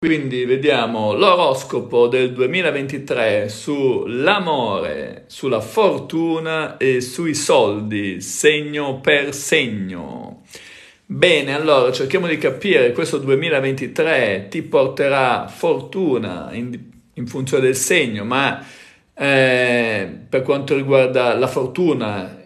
Quindi vediamo l'oroscopo del 2023 sull'amore, sulla fortuna e sui soldi, segno per segno. Bene, allora cerchiamo di capire questo 2023 ti porterà fortuna in, in funzione del segno, ma eh, per quanto riguarda la fortuna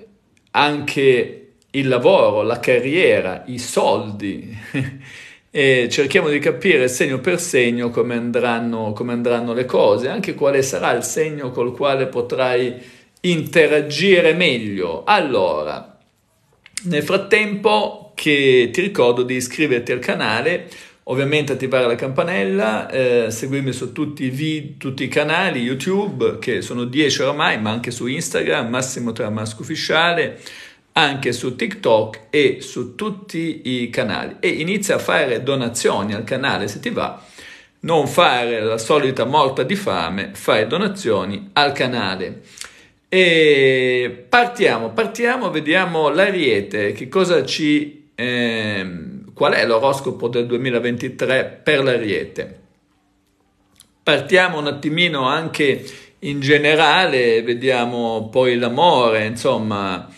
anche il lavoro, la carriera, i soldi. e cerchiamo di capire segno per segno come andranno, come andranno le cose, anche quale sarà il segno col quale potrai interagire meglio. Allora, nel frattempo che ti ricordo di iscriverti al canale, ovviamente attivare la campanella, eh, seguirmi su tutti i, vid- tutti i canali YouTube, che sono 10 oramai, ma anche su Instagram, Massimo Tramasco Ufficiale, anche su TikTok e su tutti i canali e inizia a fare donazioni al canale se ti va. Non fare la solita morta di fame, fai donazioni al canale. E partiamo, partiamo, vediamo l'ariete, che cosa ci, eh, qual è l'oroscopo del 2023 per l'ariete. Partiamo un attimino anche in generale, vediamo poi l'amore, insomma,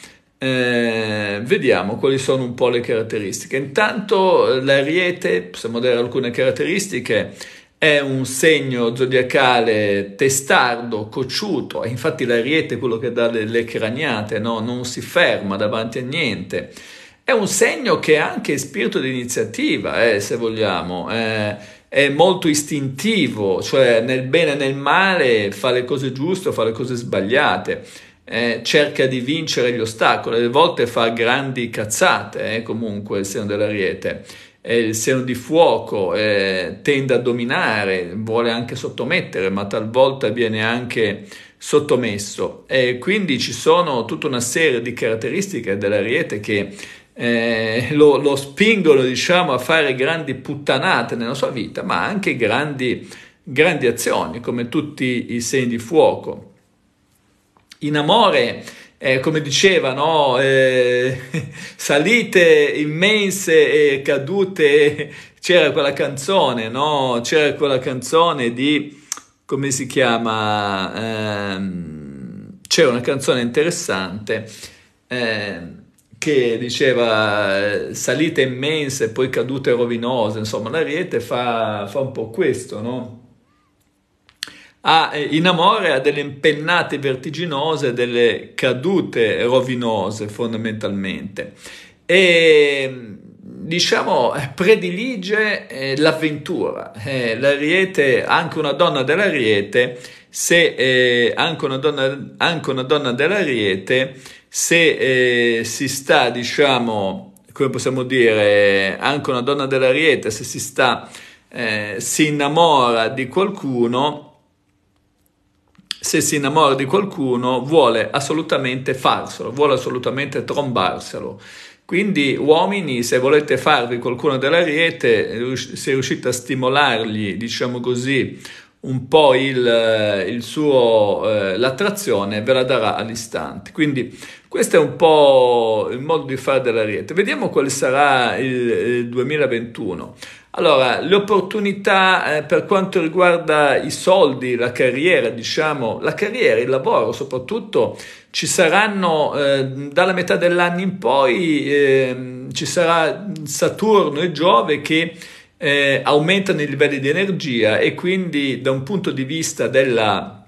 eh, vediamo quali sono un po' le caratteristiche. Intanto eh, l'ariete, possiamo dare alcune caratteristiche, è un segno zodiacale testardo, cocciuto, infatti l'ariete è quello che dà le, le craniate, no? non si ferma davanti a niente. È un segno che ha anche spirito di iniziativa, eh, se vogliamo, eh, è molto istintivo, cioè nel bene e nel male fa le cose giuste o fa le cose sbagliate eh, cerca di vincere gli ostacoli, alle volte fa grandi cazzate, eh, comunque il seno dell'ariete, è eh, il seno di fuoco eh, tende a dominare, vuole anche sottomettere, ma talvolta viene anche sottomesso. E quindi ci sono tutta una serie di caratteristiche dell'ariete che eh, lo, lo, spingono diciamo, a fare grandi puttanate nella sua vita, ma anche grandi, grandi azioni, come tutti i segni di fuoco in amore, eh, come diceva, no? eh, salite immense e cadute, c'era quella canzone, no? c'era quella canzone di, come si chiama, ehm, c'era una canzone interessante eh, che diceva eh, salite immense, e poi cadute rovinose, insomma la rete fa, fa un po' questo, no? ha ah, in amore ha delle impennate vertiginose, delle cadute rovinose fondamentalmente. E diciamo predilige eh, l'avventura. Eh, l'ariete, anche una donna dell'ariete, se eh, anche una donna, anche una donna dell'ariete, se eh, si sta, diciamo, come possiamo dire, anche una donna dell'ariete, se si sta, eh, si innamora di qualcuno, se si innamora di qualcuno vuole assolutamente farselo, vuole assolutamente trombarselo. Quindi uomini, se volete farvi qualcuno della rete, se riuscite a stimolargli, diciamo così, un po' il, eh, il suo, eh, l'attrazione, ve la darà all'istante. Quindi questo è un po' il modo di fare della rete. Vediamo quale sarà il, il 2021. Allora, le opportunità eh, per quanto riguarda i soldi, la carriera, diciamo, la carriera, il lavoro soprattutto, ci saranno eh, dalla metà dell'anno in poi, eh, ci sarà Saturno e Giove che eh, aumentano i livelli di energia e quindi da un punto di vista della,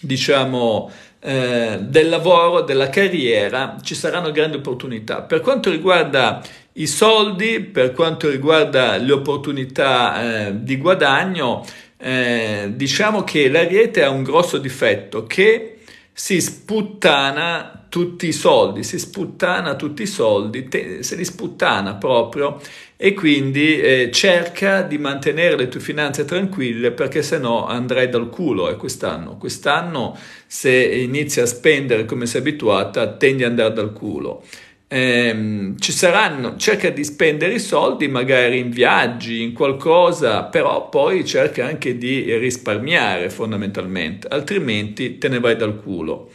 diciamo, eh, del lavoro, della carriera, ci saranno grandi opportunità. Per quanto riguarda i soldi per quanto riguarda le opportunità eh, di guadagno, eh, diciamo che l'ariete ha un grosso difetto che si sputtana tutti i soldi, si sputtana tutti i soldi, te, se li sputtana proprio e quindi eh, cerca di mantenere le tue finanze tranquille perché se no andrai dal culo eh, quest'anno. Quest'anno se inizi a spendere come sei abituata tendi ad andare dal culo ehm, ci saranno, cerca di spendere i soldi magari in viaggi, in qualcosa, però poi cerca anche di risparmiare fondamentalmente, altrimenti te ne vai dal culo.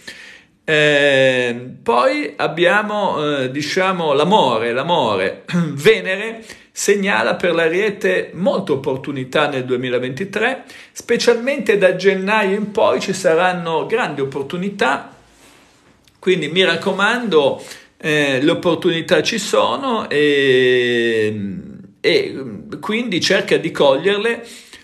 Eh, poi abbiamo, eh, diciamo, l'amore, l'amore. Venere segnala per l'Ariete molte opportunità nel 2023, specialmente da gennaio in poi ci saranno grandi opportunità, quindi mi raccomando eh, le opportunità ci sono e, e, mm, quindi cerca di coglierle.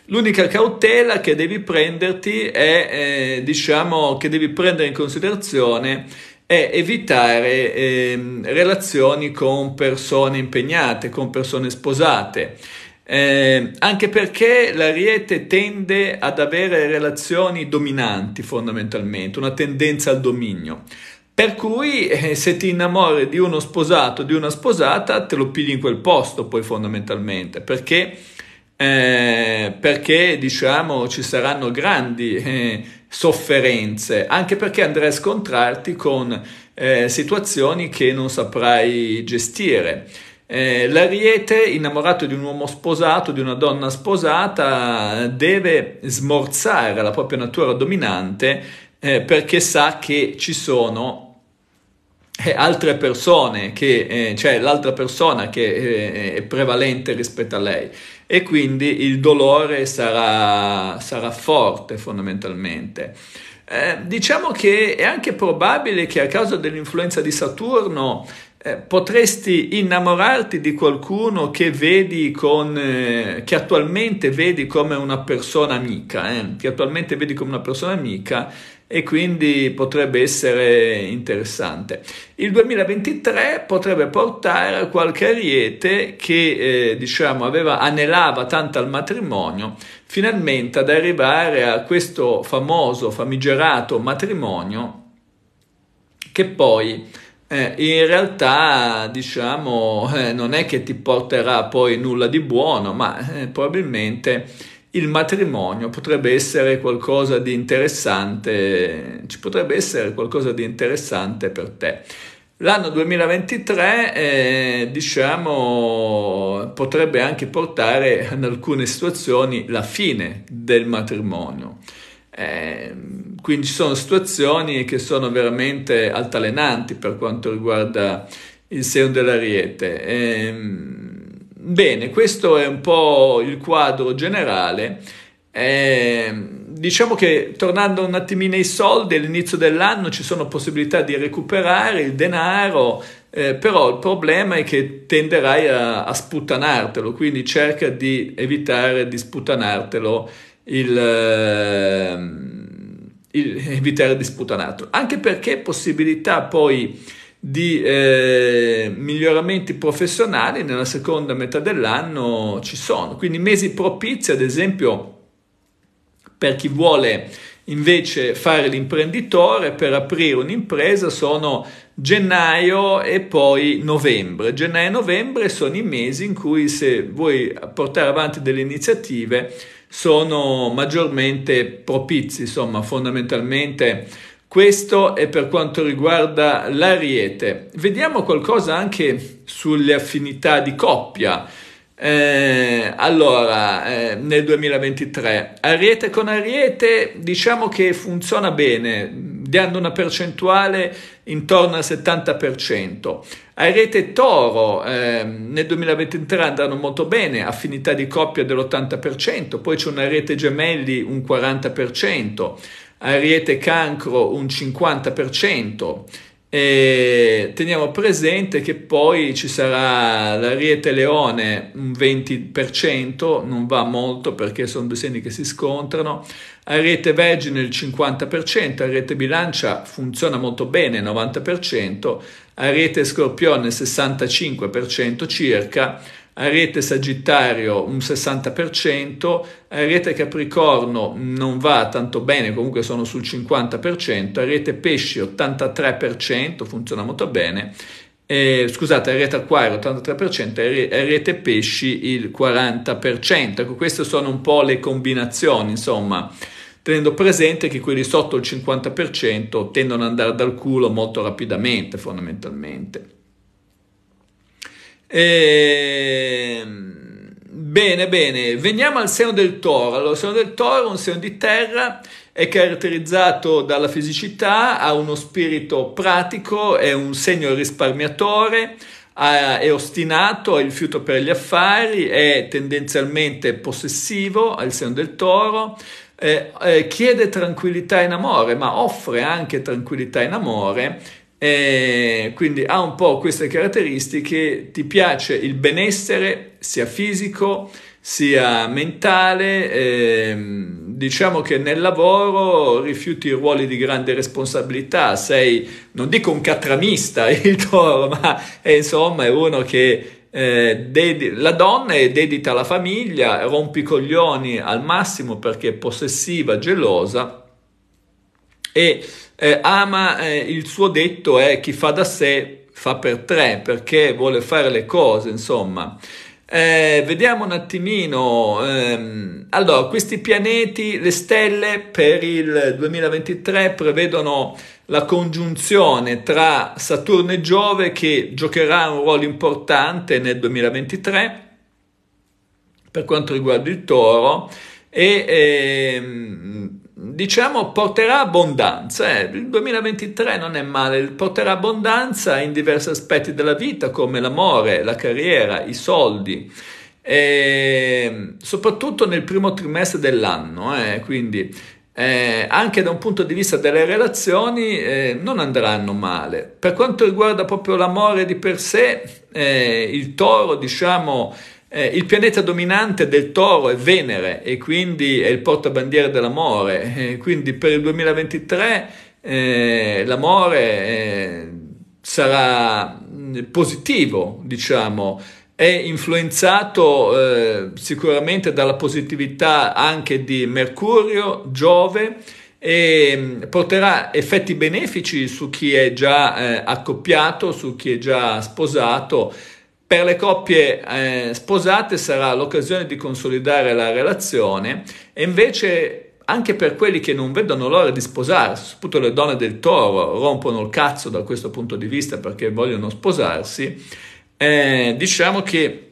L'unica cautela che devi prenderti è, eh, diciamo, che devi prendere in considerazione è evitare eh, relazioni con persone impegnate, con persone sposate. Eh, anche perché l'ariete tende ad avere relazioni dominanti fondamentalmente, una tendenza al dominio. Per cui eh, se ti innamori di uno sposato, di una sposata, te lo pigli in quel posto poi fondamentalmente, perché, eh, perché diciamo ci saranno grandi eh, sofferenze, anche perché andrai a scontrarti con eh, situazioni che non saprai gestire. Eh, l'ariete, innamorato di un uomo sposato, di una donna sposata, deve smorzare la propria natura dominante eh, perché sa che ci sono eh, altre persone, che, eh, cioè l'altra persona che eh, è prevalente rispetto a lei e quindi il dolore sarà, sarà forte fondamentalmente. Eh, diciamo che è anche probabile che a causa dell'influenza di Saturno eh, potresti innamorarti di qualcuno che vedi con eh, che attualmente vedi come una persona amica eh, che attualmente vedi come una persona amica e quindi potrebbe essere interessante. Il 2023 potrebbe portare qualche ariete che eh, diciamo aveva, anelava tanto al matrimonio, finalmente ad arrivare a questo famoso famigerato matrimonio che poi eh, in realtà diciamo eh, non è che ti porterà poi nulla di buono, ma eh, probabilmente il matrimonio potrebbe essere qualcosa di interessante, ci potrebbe essere qualcosa di interessante per te. L'anno 2023, eh, diciamo, potrebbe anche portare in alcune situazioni la fine del matrimonio. Eh, quindi ci sono situazioni che sono veramente altalenanti per quanto riguarda il seno dell'ariete. Eh, Bene, questo è un po' il quadro generale. Eh, diciamo che tornando un attimino ai soldi, all'inizio dell'anno ci sono possibilità di recuperare il denaro, eh, però il problema è che tenderai a, a sputtanartelo, quindi cerca di evitare di sputtanartelo il, eh, il evitare di sputtanartelo, anche perché possibilità poi di eh, miglioramenti professionali nella seconda metà dell'anno ci sono. Quindi mesi propizi, ad esempio, per chi vuole invece fare l'imprenditore per aprire un'impresa sono gennaio e poi novembre. Gennaio e novembre sono i mesi in cui se vuoi portare avanti delle iniziative sono maggiormente propizi, insomma, fondamentalmente questo è per quanto riguarda l'ariete. Vediamo qualcosa anche sulle affinità di coppia. Eh, allora, eh, nel 2023, Ariete con Ariete diciamo che funziona bene, dando una percentuale intorno al 70%. Ariete Toro eh, nel 2023 andranno molto bene, affinità di coppia dell'80%, poi c'è un Ariete Gemelli un 40%. Ariete Cancro un 50%. E teniamo presente che poi ci sarà l'Ariete Leone un 20%, non va molto perché sono due segni che si scontrano, Ariete Vergine il 50%, Ariete Bilancia funziona molto bene, 90%, Ariete Scorpione 65% circa, Ariete Sagittario un 60%, Ariete Capricorno non va tanto bene, comunque sono sul 50%, Ariete Pesci 83%, funziona molto bene, eh, scusate, Ariete Acquario 83%, Ariete Pesci il 40%. Ecco, queste sono un po' le combinazioni, insomma, tenendo presente che quelli sotto il 50% tendono ad andare dal culo molto rapidamente, fondamentalmente. Ehm, bene, bene, veniamo al seno del toro. Allora, il seno del toro è un seno di terra, è caratterizzato dalla fisicità, ha uno spirito pratico, è un segno risparmiatore, è ostinato, è il fiuto per gli affari, è tendenzialmente possessivo, al seno del toro, eh, eh, chiede tranquillità in amore, ma offre anche tranquillità in amore eh, quindi ha un po' queste caratteristiche, ti piace il benessere sia fisico sia mentale, eh, diciamo che nel lavoro rifiuti ruoli di grande responsabilità, sei, non dico un catramista il toro, ma è, eh, insomma è uno che eh, dedi- la donna è dedita alla famiglia, rompi coglioni al massimo perché è possessiva, gelosa e eh, ama eh, il suo detto è chi fa da sé fa per tre perché vuole fare le cose, insomma. Eh, vediamo un attimino, ehm, allora questi pianeti, le stelle per il 2023 prevedono la congiunzione tra Saturno e Giove che giocherà un ruolo importante nel 2023 per quanto riguarda il toro e ehm, diciamo, porterà abbondanza. Eh. Il 2023 non è male, porterà abbondanza in diversi aspetti della vita, come l'amore, la carriera, i soldi. E ehm, soprattutto nel primo trimestre dell'anno, eh. quindi eh, anche da un punto di vista delle relazioni eh, non andranno male. Per quanto riguarda proprio l'amore di per sé, eh, il toro, diciamo, eh, il pianeta dominante del toro è Venere e quindi è il portabandiera dell'amore, eh, quindi per il 2023 eh, l'amore eh, sarà mm, positivo, diciamo, è influenzato eh, sicuramente dalla positività anche di Mercurio, Giove e mm, porterà effetti benefici su chi è già eh, accoppiato, su chi è già sposato per le coppie eh, sposate sarà l'occasione di consolidare la relazione e invece anche per quelli che non vedono l'ora di sposarsi, soprattutto le donne del toro rompono il cazzo da questo punto di vista perché vogliono sposarsi, eh, diciamo che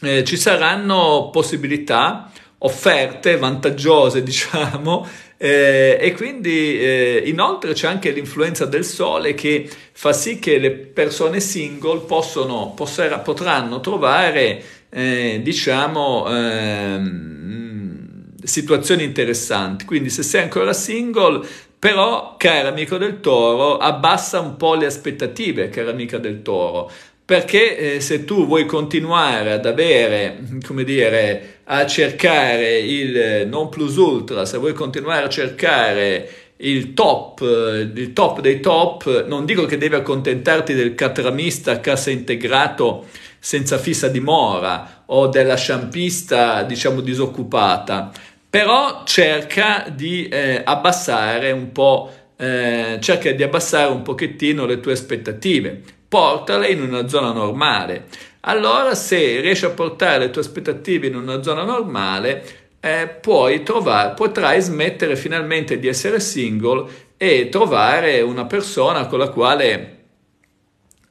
eh, ci saranno possibilità, offerte vantaggiose, diciamo, eh, e quindi eh, inoltre c'è anche l'influenza del sole che fa sì che le persone single possono, possera, potranno trovare, eh, diciamo, ehm, situazioni interessanti. Quindi se sei ancora single, però, caro amico del toro, abbassa un po' le aspettative, cara amica del toro, perché eh, se tu vuoi continuare ad avere, come dire, a cercare il non plus ultra, se vuoi continuare a cercare il top, eh, il top dei top, non dico che devi accontentarti del catramista a cassa integrato senza fissa dimora o della sciampista, diciamo, disoccupata, però cerca di eh, abbassare un po', eh, cerca di abbassare un pochettino le tue aspettative portale in una zona normale. Allora, se riesci a portare le tue aspettative in una zona normale, eh, puoi trovare, potrai smettere finalmente di essere single e trovare una persona con la quale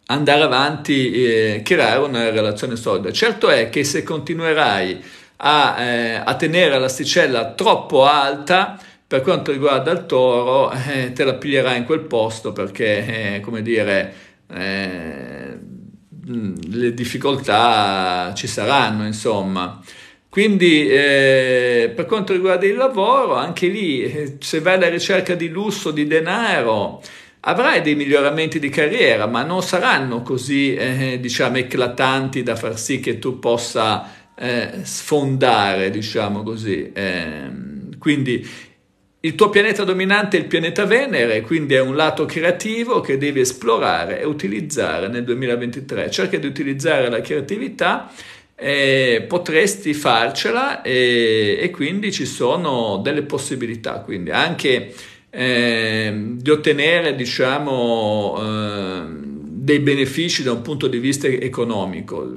andare avanti e eh, creare una relazione solida. Certo è che se continuerai a, eh, a tenere l'asticella troppo alta, per quanto riguarda il toro, eh, te la piglierai in quel posto perché, eh, come dire, eh, mm, le difficoltà ci saranno, insomma. Quindi eh, per quanto riguarda il lavoro, anche lì, eh, se vai alla ricerca di lusso, di denaro, avrai dei miglioramenti di carriera, ma non saranno così, eh, diciamo, eclatanti da far sì che tu possa eh, sfondare, diciamo così. Ehm, quindi il tuo pianeta dominante è il pianeta Venere, quindi è un lato creativo che devi esplorare e utilizzare nel 2023. Cerca di utilizzare la creatività, eh, potresti farcela e, e, quindi ci sono delle possibilità, quindi anche eh, di ottenere, diciamo... Eh, dei benefici da un punto di vista economico,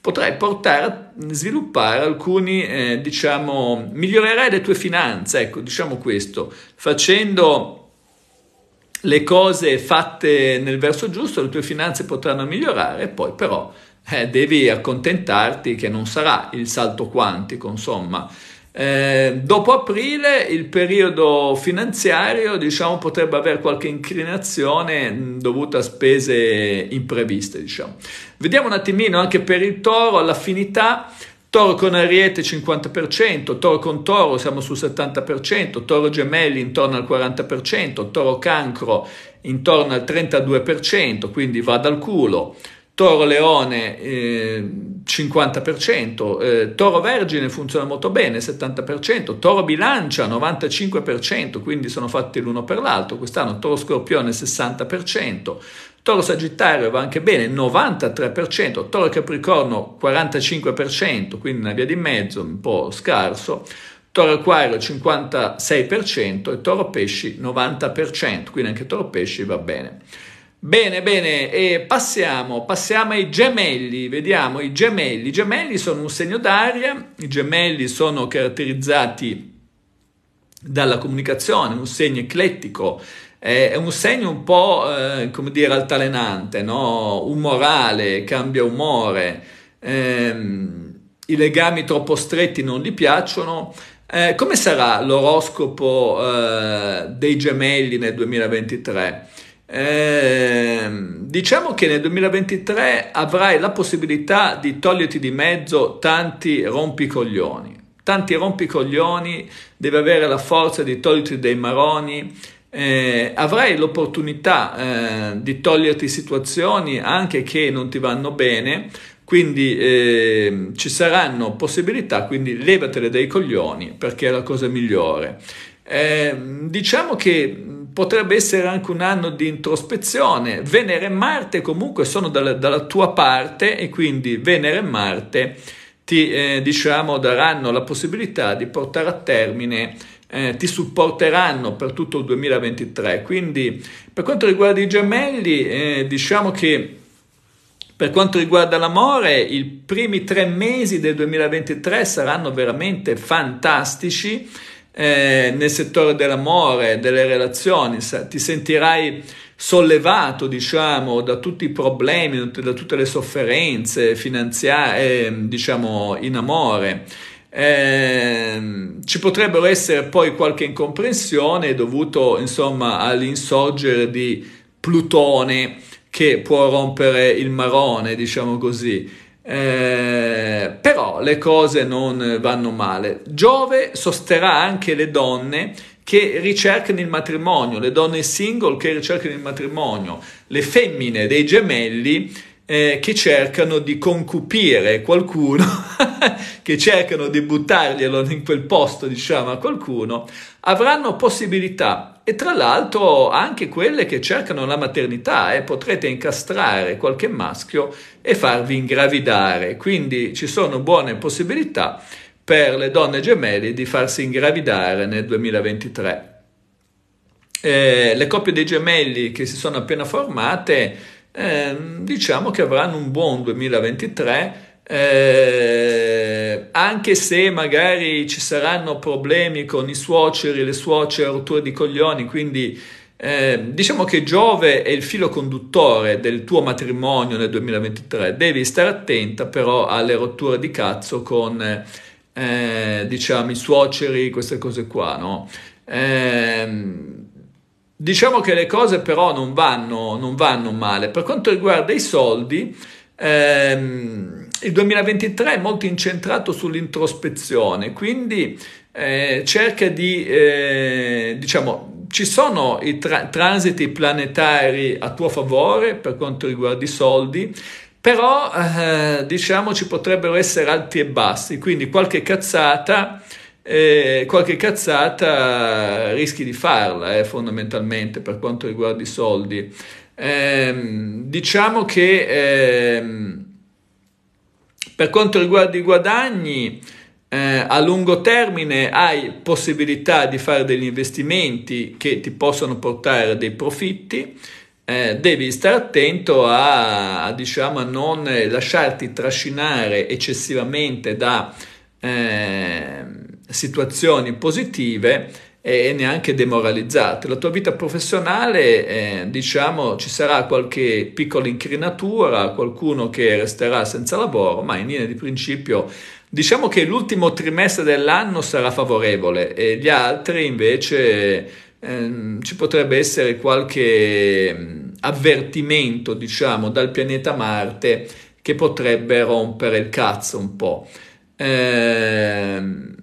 potrai portare a sviluppare alcuni, eh, diciamo, migliorerai le tue finanze, ecco, diciamo questo, facendo le cose fatte nel verso giusto, le tue finanze potranno migliorare, poi però eh, devi accontentarti che non sarà il salto quantico, insomma, eh, dopo aprile il periodo finanziario diciamo, potrebbe avere qualche inclinazione mm, dovuta a spese impreviste. Diciamo. Vediamo un attimino anche per il toro l'affinità. Toro con Ariete 50%, Toro con Toro siamo sul 70%, Toro Gemelli intorno al 40%, Toro Cancro intorno al 32%, quindi va dal culo. Toro Leone eh, 50%, eh, Toro Vergine funziona molto bene 70%, Toro Bilancia 95%, quindi sono fatti l'uno per l'altro, quest'anno Toro Scorpione 60%, Toro Sagittario va anche bene 93%, Toro Capricorno 45%, quindi una via di mezzo un po' scarso, Toro Acquario 56% e Toro Pesci 90%, quindi anche Toro Pesci va bene. Bene, bene, e passiamo, passiamo ai gemelli, vediamo i gemelli. I gemelli sono un segno d'aria, i gemelli sono caratterizzati dalla comunicazione, un segno eclettico, è un segno un po', eh, come dire, altalenante, no? umorale, cambia umore, ehm, i legami troppo stretti non gli piacciono, eh, come sarà l'oroscopo eh, dei gemelli nel 2023? Ehm, diciamo che nel 2023 avrai la possibilità di toglierti di mezzo tanti rompicoglioni. Tanti rompicoglioni, devi avere la forza di toglierti dei maroni, eh, avrai l'opportunità eh, di toglierti situazioni anche che non ti vanno bene, quindi eh, ci saranno possibilità, quindi levatele dai coglioni perché è la cosa migliore. Ehm, diciamo che potrebbe essere anche un anno di introspezione. Venere e Marte comunque sono dalla, dalla tua parte e quindi Venere e Marte ti eh, diciamo, daranno la possibilità di portare a termine eh, ti supporteranno per tutto il 2023 quindi per quanto riguarda i gemelli eh, diciamo che per quanto riguarda l'amore, i primi tre mesi del 2023 saranno veramente fantastici eh, nel settore dell'amore, delle relazioni, ti sentirai sollevato, diciamo, da tutti i problemi, da tutte le sofferenze finanziarie, eh, diciamo, in amore. Eh, ci potrebbero essere poi qualche incomprensione dovuto, insomma, all'insorgere di Plutone che può rompere il marone, diciamo così. Eh, però le cose non vanno male. Giove sosterrà anche le donne che ricercano il matrimonio, le donne single che ricercano il matrimonio, le femmine dei gemelli eh, che cercano di concupire qualcuno, che cercano di buttarglielo in quel posto, diciamo, a qualcuno, avranno possibilità e tra l'altro anche quelle che cercano la maternità e eh, potrete incastrare qualche maschio e farvi ingravidare, quindi ci sono buone possibilità per le donne gemelle di farsi ingravidare nel 2023. Eh, le coppie dei gemelli che si sono appena formate eh, diciamo che avranno un buon 2023 eh, anche se magari ci saranno problemi con i suoceri, le suocere, rotture di coglioni, quindi eh, diciamo che Giove è il filo conduttore del tuo matrimonio nel 2023, devi stare attenta però alle rotture di cazzo con eh, diciamo i suoceri, queste cose qua, no? Ehm, diciamo che le cose però non vanno, non vanno male. Per quanto riguarda i soldi, ehm, il 2023 è molto incentrato sull'introspezione, quindi eh, cerca di, eh, diciamo, ci sono i tra- transiti planetari a tuo favore per quanto riguarda i soldi, però eh, diciamo ci potrebbero essere alti e bassi, quindi qualche cazzata. Eh, qualche cazzata rischi di farla eh, fondamentalmente per quanto riguarda i soldi. Eh, diciamo che ehm, per quanto riguarda i guadagni, eh, a lungo termine hai possibilità di fare degli investimenti che ti possono portare dei profitti, eh, devi stare attento a, a, diciamo, non lasciarti trascinare eccessivamente da eh, situazioni positive e neanche demoralizzate. La tua vita professionale, eh, diciamo, ci sarà qualche piccola incrinatura, qualcuno che resterà senza lavoro, ma in linea di principio diciamo che l'ultimo trimestre dell'anno sarà favorevole e gli altri invece ehm, ci potrebbe essere qualche mm, avvertimento, diciamo, dal pianeta Marte che potrebbe rompere il cazzo un po'. Ehm,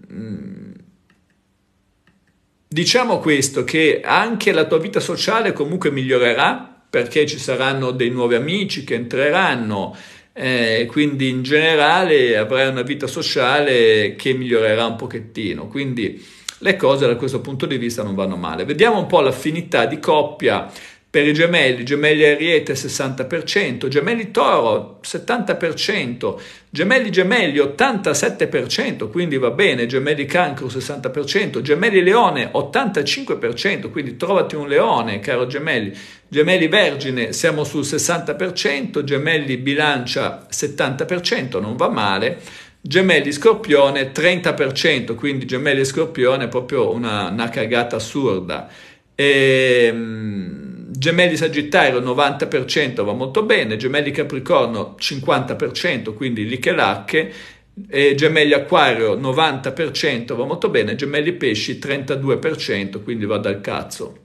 Diciamo questo, che anche la tua vita sociale comunque migliorerà perché ci saranno dei nuovi amici che entreranno, eh, quindi in generale avrai una vita sociale che migliorerà un pochettino. Quindi le cose da questo punto di vista non vanno male. Vediamo un po' l'affinità di coppia per i gemelli, gemelli ariete 60%, gemelli toro 70%, gemelli gemelli 87%, quindi va bene, gemelli cancro 60%, gemelli leone 85%, quindi trovati un leone, caro gemelli, gemelli vergine siamo sul 60%, gemelli bilancia 70%, non va male, Gemelli Scorpione 30%, quindi Gemelli Scorpione è proprio una, una cagata assurda. E, ehm, Gemelli Sagittario 90% va molto bene, Gemelli Capricorno 50%, quindi lì lacche, e Gemelli Acquario 90% va molto bene, Gemelli Pesci 32%, quindi va dal cazzo.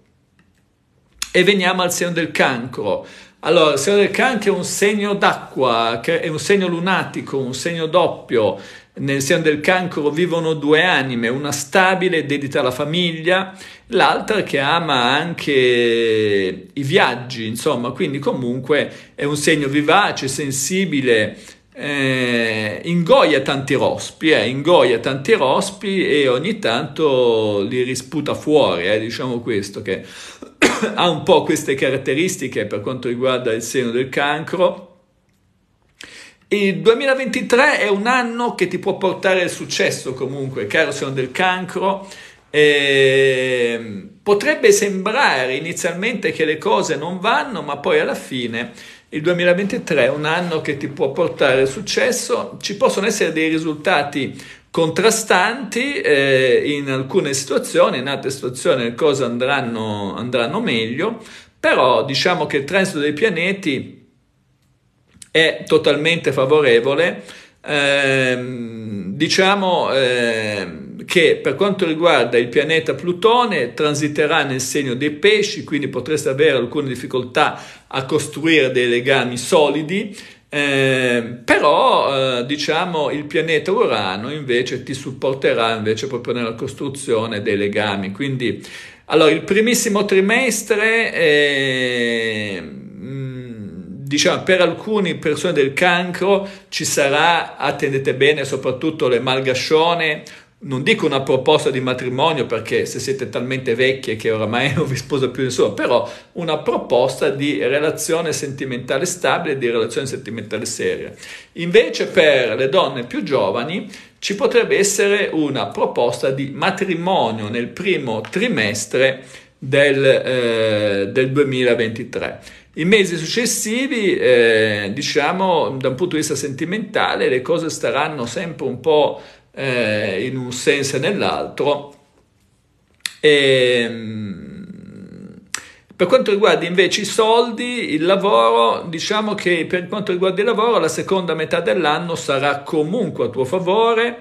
E veniamo al segno del cancro. Allora, il segno del cancro è un segno d'acqua, è un segno lunatico, un segno doppio, nel seno del cancro vivono due anime, una stabile dedita alla famiglia, l'altra che ama anche i viaggi, insomma, quindi comunque è un segno vivace, sensibile, eh, ingoia tanti rospi, eh, ingoia tanti rospi e ogni tanto li risputa fuori, eh, diciamo questo, che ha un po' queste caratteristiche per quanto riguarda il seno del cancro il 2023 è un anno che ti può portare al successo comunque, caro sono del cancro. Eh, potrebbe sembrare inizialmente che le cose non vanno, ma poi alla fine il 2023 è un anno che ti può portare al successo. Ci possono essere dei risultati contrastanti eh, in alcune situazioni, in altre situazioni le cose andranno, andranno meglio, però diciamo che il transito dei pianeti è totalmente favorevole. Eh, diciamo eh, che per quanto riguarda il pianeta Plutone transiterà nel segno dei pesci, quindi potreste avere alcune difficoltà a costruire dei legami solidi, eh, però eh, diciamo il pianeta Urano invece ti supporterà invece proprio nella costruzione dei legami. Quindi allora il primissimo trimestre eh, diciamo, per alcune persone del cancro ci sarà, attendete bene, soprattutto le malgascione, non dico una proposta di matrimonio perché se siete talmente vecchie che oramai non vi sposa più nessuno, però una proposta di relazione sentimentale stabile, di relazione sentimentale seria. Invece per le donne più giovani ci potrebbe essere una proposta di matrimonio nel primo trimestre del, eh, del 2023. I mesi successivi, eh, diciamo, da un punto di vista sentimentale, le cose staranno sempre un po' eh, in un senso e nell'altro. E, ehm, per quanto riguarda invece i soldi, il lavoro, diciamo che per quanto riguarda il lavoro la seconda metà dell'anno sarà comunque a tuo favore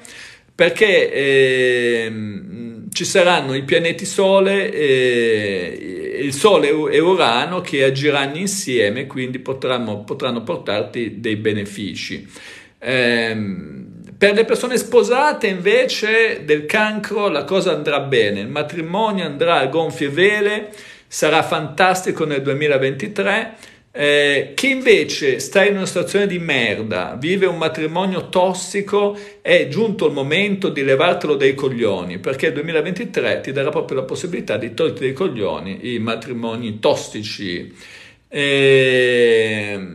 perché eh, ci saranno i pianeti Sole, e, il Sole e Urano che agiranno insieme, quindi potranno, potranno portarti dei benefici. Ehm, per le persone sposate invece del cancro la cosa andrà bene, il matrimonio andrà a gonfie vele, sarà fantastico nel 2023. Eh, chi invece sta in una situazione di merda, vive un matrimonio tossico, è giunto il momento di levartelo dai coglioni, perché il 2023 ti darà proprio la possibilità di toglierti dai coglioni i matrimoni tossici. Eh,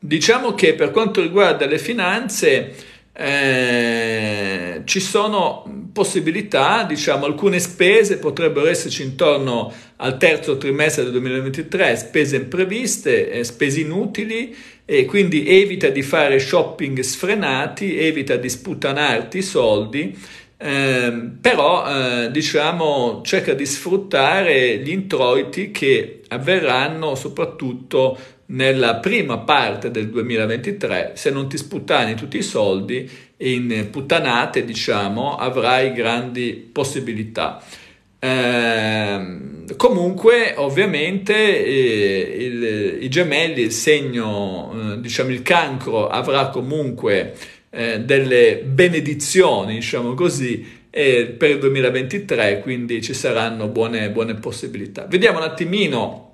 diciamo che per quanto riguarda le finanze, eh, ci sono possibilità, diciamo, alcune spese potrebbero esserci intorno al terzo trimestre del 2023, spese impreviste, eh, spese inutili e quindi evita di fare shopping sfrenati, evita di sputtanarti i soldi, eh, però eh, diciamo cerca di sfruttare gli introiti che avverranno soprattutto nella prima parte del 2023, se non ti sputtani tutti i soldi in puttanate, diciamo, avrai grandi possibilità. Eh, comunque, ovviamente, eh, il, i gemelli, il segno, eh, diciamo, il cancro avrà comunque eh, delle benedizioni, diciamo così, per il 2023, quindi ci saranno buone, buone possibilità. Vediamo un attimino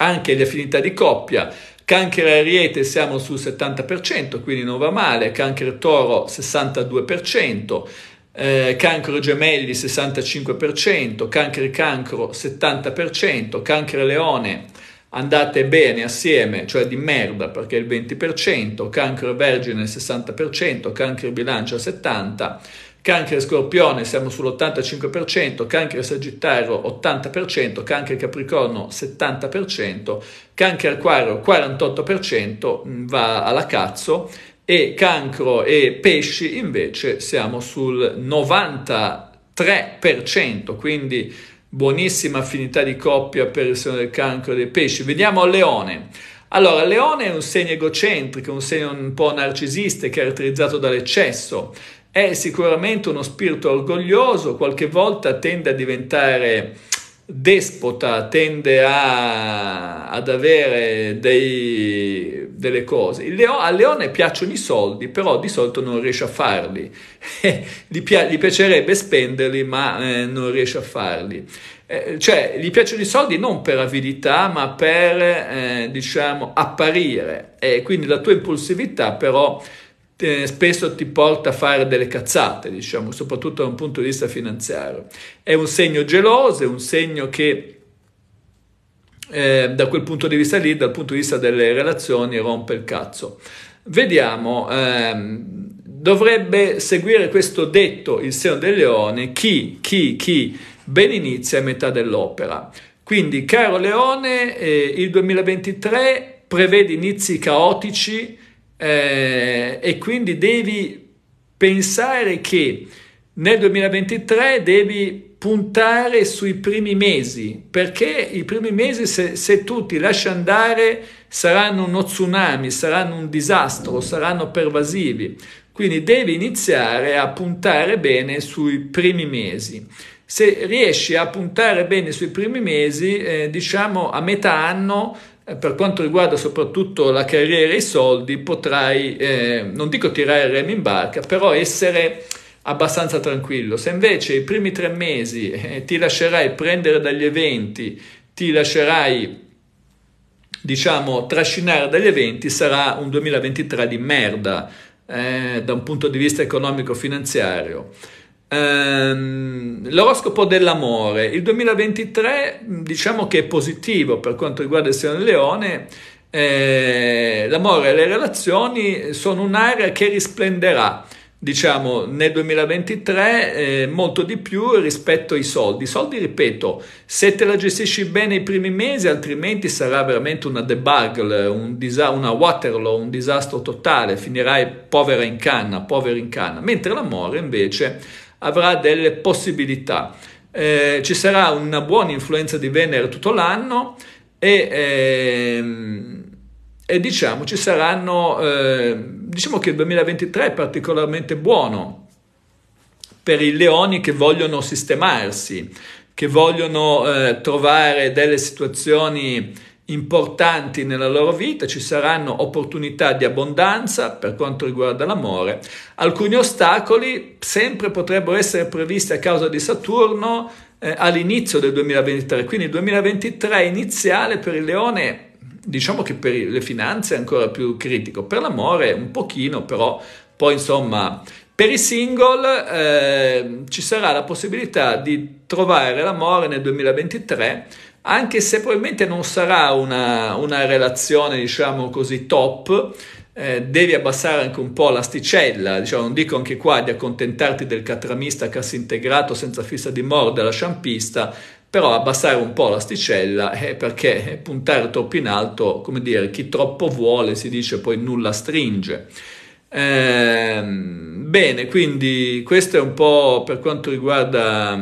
anche le affinità di coppia, Cancro Ariete siamo sul 70%, quindi non va male, Cancro Toro 62%, eh, Cancro Gemelli 65%, Cancro Cancro 70%, Cancro Leone andate bene assieme, cioè di merda perché il 20%, Cancro Vergine 60%, Cancro Bilancia 70%, Cancro e Scorpione siamo sull'85%, Cancro e Sagittario 80%, Cancro e Capricorno 70%, Cancro e Acquario 48% mm, va alla cazzo e Cancro e Pesci invece siamo sul 93%, quindi buonissima affinità di coppia per il segno del Cancro e dei Pesci. Vediamo al Leone. Allora, Leone è un segno egocentrico, un segno un po' narcisista, caratterizzato dall'eccesso è sicuramente uno spirito orgoglioso, qualche volta tende a diventare despota, tende a, ad avere dei, delle cose. Leo, a Leone piacciono i soldi, però di solito non riesce a farli. gli, pia- gli, piacerebbe spenderli, ma eh, non riesce a farli. Eh, cioè, gli piacciono i soldi non per avidità, ma per, eh, diciamo, apparire. quindi la tua impulsività, però eh, spesso ti porta a fare delle cazzate, diciamo, soprattutto da un punto di vista finanziario. È un segno geloso, è un segno che eh, da quel punto di vista lì, dal punto di vista delle relazioni, rompe il cazzo. Vediamo, ehm, dovrebbe seguire questo detto, il seno del leone, chi, chi, chi, ben inizia a metà dell'opera. Quindi, caro leone, eh, il 2023 prevede inizi caotici, eh, e quindi devi pensare che nel 2023 devi puntare sui primi mesi, perché i primi mesi se, se tu ti lasci andare saranno uno tsunami, saranno un disastro, saranno pervasivi. Quindi devi iniziare a puntare bene sui primi mesi. Se riesci a puntare bene sui primi mesi, eh, diciamo a metà anno eh, per quanto riguarda soprattutto la carriera e i soldi, potrai, eh, non dico tirare il remo in barca, però essere abbastanza tranquillo. Se invece i primi tre mesi eh, ti lascerai prendere dagli eventi, ti lascerai diciamo trascinare dagli eventi, sarà un 2023 di merda eh, da un punto di vista economico-finanziario. Ehm, l'oroscopo dell'amore, il 2023 diciamo che è positivo per quanto riguarda il Signore Leone, eh, l'amore e le relazioni sono un'area che risplenderà diciamo nel 2023 eh, molto di più rispetto ai soldi i soldi ripeto se te la gestisci bene i primi mesi altrimenti sarà veramente una debugle, un disa- una waterloo un disastro totale finirai povera in canna povera in canna mentre l'amore invece avrà delle possibilità. Eh, ci sarà una buona influenza di Venere tutto l'anno e, ehm, e diciamo ci saranno, eh, diciamo che il 2023 è particolarmente buono per i leoni che vogliono sistemarsi, che vogliono eh, trovare delle situazioni importanti nella loro vita, ci saranno opportunità di abbondanza per quanto riguarda l'amore. Alcuni ostacoli sempre potrebbero essere previsti a causa di Saturno eh, all'inizio del 2023, quindi il 2023 iniziale per il leone diciamo che per le finanze è ancora più critico, per l'amore un pochino, però poi insomma per i single eh, ci sarà la possibilità di trovare l'amore nel 2023 anche se probabilmente non sarà una, una relazione, diciamo così, top, eh, devi abbassare anche un po' l'asticella, diciamo, non dico anche qua di accontentarti del catramista cassi integrato senza fissa di morte alla sciampista, però abbassare un po' l'asticella eh, perché eh, puntare troppo in alto, come dire, chi troppo vuole si dice poi nulla stringe. Eh, bene, quindi questo è un po' per quanto riguarda...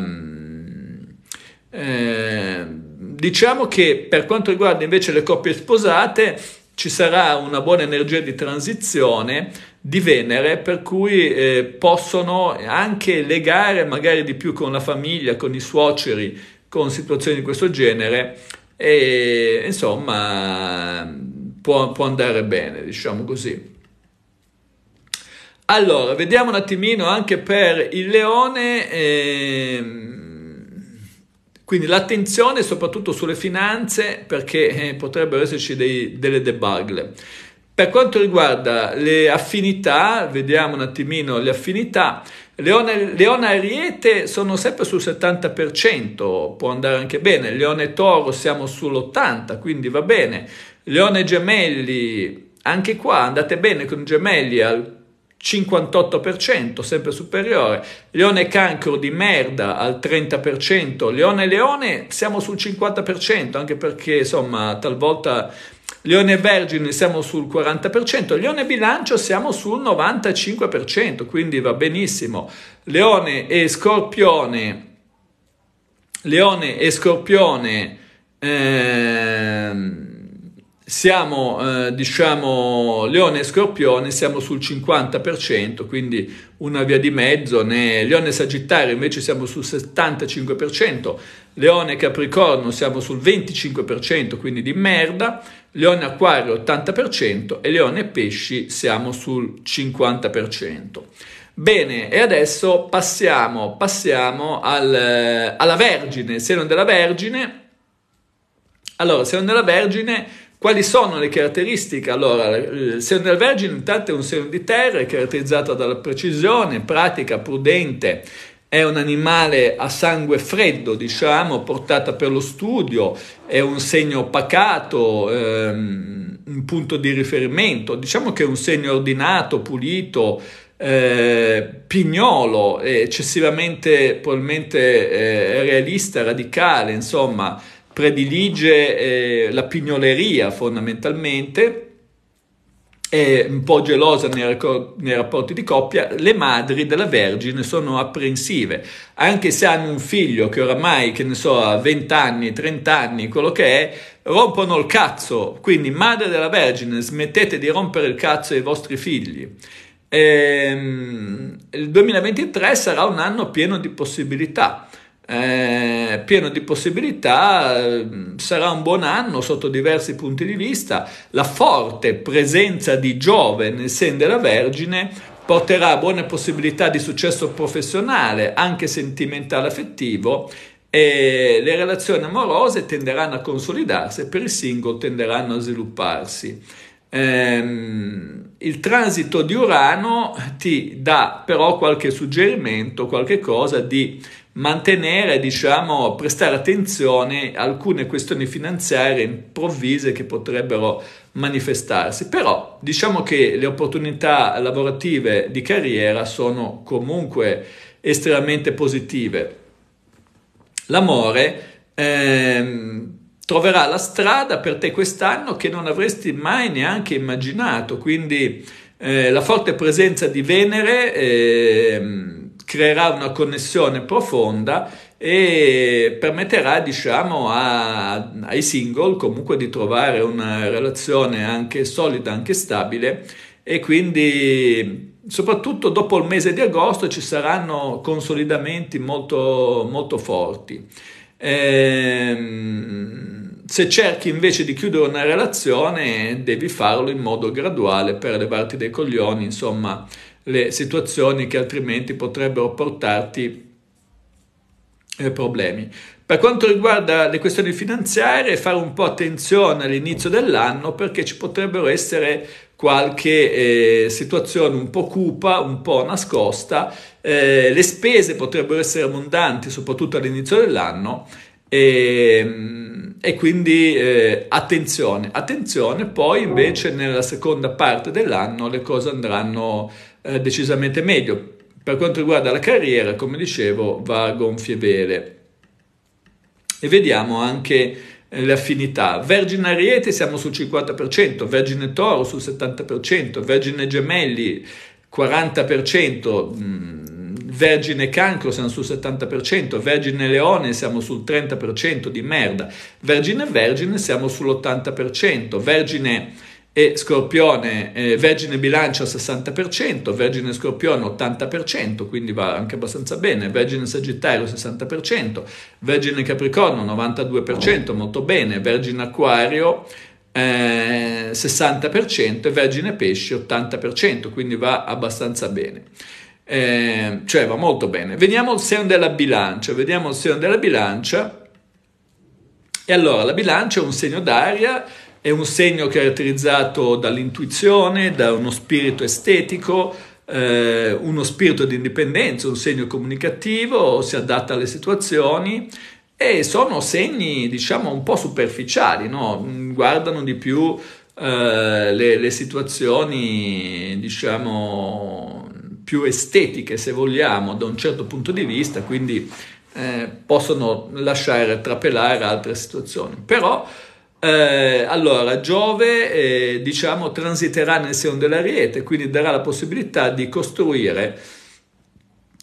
Eh, Diciamo che per quanto riguarda invece le coppie sposate ci sarà una buona energia di transizione di Venere per cui eh, possono anche legare magari di più con la famiglia, con i suoceri, con situazioni di questo genere e insomma può, può andare bene, diciamo così. Allora, vediamo un attimino anche per il leone. Eh, quindi l'attenzione soprattutto sulle finanze perché eh, potrebbero esserci dei, delle debugle. Per quanto riguarda le affinità, vediamo un attimino le affinità. Leone, Leone Ariete sono sempre sul 70%, può andare anche bene. Leone Toro siamo sull'80%, quindi va bene. Leone Gemelli, anche qua andate bene con Gemelli al 58%, sempre superiore. Leone cancro di merda al 30%, leone leone siamo sul 50%, anche perché insomma talvolta leone vergine siamo sul 40%, leone bilancio siamo sul 95%, quindi va benissimo. Leone e scorpione, leone e scorpione... Ehm, siamo eh, diciamo leone e scorpione siamo sul 50% quindi una via di mezzo né leone e sagittario invece siamo sul 75% leone e capricorno siamo sul 25% quindi di merda leone acquario 80% e leone e pesci siamo sul 50% Bene, e adesso passiamo, passiamo al, alla Vergine, seno della Vergine. Allora, seno della Vergine quali sono le caratteristiche? Allora, il seno del Vergine intanto è un seno di terra, è caratterizzato dalla precisione, pratica, prudente, è un animale a sangue freddo, diciamo, portata per lo studio, è un segno pacato, ehm, un punto di riferimento, diciamo che è un segno ordinato, pulito, eh, pignolo, eccessivamente probabilmente eh, realista, radicale, insomma, predilige eh, la pignoleria fondamentalmente, è un po' gelosa nei, nei, rapporti di coppia, le madri della Vergine sono apprensive, anche se hanno un figlio che oramai, che ne so, ha 20 anni, 30 anni, quello che è, rompono il cazzo, quindi madre della Vergine, smettete di rompere il cazzo ai vostri figli. Ehm, il 2023 sarà un anno pieno di possibilità. Eh, pieno di possibilità, eh, sarà un buon anno sotto diversi punti di vista, la forte presenza di Giove nel seno della Vergine porterà buone possibilità di successo professionale, anche sentimentale affettivo, e le relazioni amorose tenderanno a consolidarsi, per il singolo tenderanno a svilupparsi. Ehm, il transito di Urano ti dà però qualche suggerimento, qualche cosa di mantenere, diciamo, prestare attenzione a alcune questioni finanziarie improvvise che potrebbero manifestarsi. Però diciamo che le opportunità lavorative di carriera sono comunque estremamente positive. L'amore ehm, troverà la strada per te quest'anno che non avresti mai neanche immaginato, quindi eh, la forte presenza di Venere... Ehm, creerà una connessione profonda e permetterà diciamo, a, ai single comunque di trovare una relazione anche solida, anche stabile e quindi soprattutto dopo il mese di agosto ci saranno consolidamenti molto, molto forti. Ehm, se cerchi invece di chiudere una relazione devi farlo in modo graduale per levarti dei coglioni, insomma le situazioni che altrimenti potrebbero portarti eh, problemi. Per quanto riguarda le questioni finanziarie, fare un po' attenzione all'inizio dell'anno perché ci potrebbero essere qualche eh, situazione un po' cupa, un po' nascosta, eh, le spese potrebbero essere abbondanti, soprattutto all'inizio dell'anno. E, ehm, e quindi eh, attenzione, attenzione, poi invece nella seconda parte dell'anno le cose andranno eh, decisamente meglio. Per quanto riguarda la carriera, come dicevo, va a gonfie vele. E vediamo anche eh, le affinità. Vergine Ariete siamo sul 50%, Vergine Toro sul 70%, Vergine Gemelli 40%, mm, Vergine Cancro siamo sul 70%, Vergine Leone siamo sul 30% di merda, Vergine Vergine siamo sull'80%, Vergine e Scorpione, eh, Vergine Bilancia 60%, Vergine Scorpione 80%, quindi va anche abbastanza bene, Vergine Sagittario 60%, Vergine Capricorno 92%, molto bene, Vergine Acquario eh, 60% e Vergine Pesci 80%, quindi va abbastanza bene. Eh, cioè va molto bene. Veniamo al segno della bilancia, vediamo il segno della bilancia. E allora la bilancia è un segno d'aria è un segno caratterizzato dall'intuizione, da uno spirito estetico, eh, uno spirito di indipendenza, un segno comunicativo, si adatta alle situazioni e sono segni diciamo un po' superficiali, no? guardano di più eh, le, le situazioni diciamo più estetiche se vogliamo da un certo punto di vista, quindi eh, possono lasciare trapelare altre situazioni. Però eh, allora, Giove eh, diciamo, transiterà nel seno dell'ariete, quindi darà la possibilità di costruire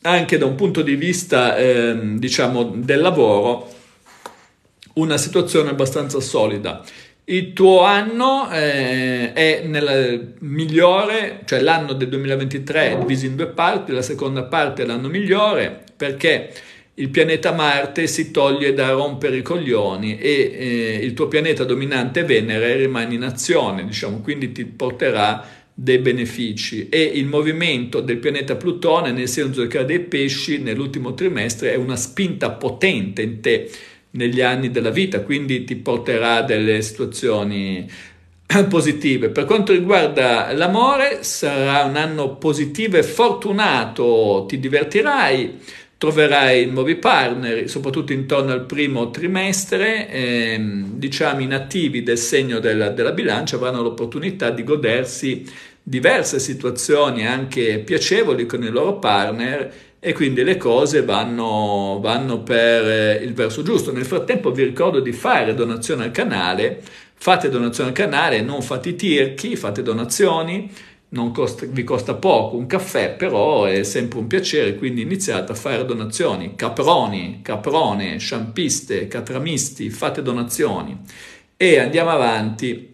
anche da un punto di vista eh, diciamo, del lavoro una situazione abbastanza solida. Il tuo anno eh, è nel migliore, cioè l'anno del 2023 è diviso in due parti, la seconda parte è l'anno migliore perché il pianeta Marte si toglie da rompere i coglioni e eh, il tuo pianeta dominante Venere rimane in azione, diciamo, quindi ti porterà dei benefici e il movimento del pianeta Plutone nel senso che ha dei pesci nell'ultimo trimestre è una spinta potente in te negli anni della vita, quindi ti porterà delle situazioni eh, positive. Per quanto riguarda l'amore, sarà un anno positivo e fortunato, ti divertirai troverai nuovi partner, soprattutto intorno al primo trimestre, ehm, diciamo i nativi del segno della, della, bilancia avranno l'opportunità di godersi diverse situazioni anche piacevoli con i loro partner e quindi le cose vanno, vanno per eh, il verso giusto. Nel frattempo vi ricordo di fare donazione al canale, fate donazione al canale, non fate i tirchi, fate donazioni, costa, vi costa poco, un caffè però è sempre un piacere, quindi iniziate a fare donazioni, caproni, caprone, sciampiste, catramisti, fate donazioni e andiamo avanti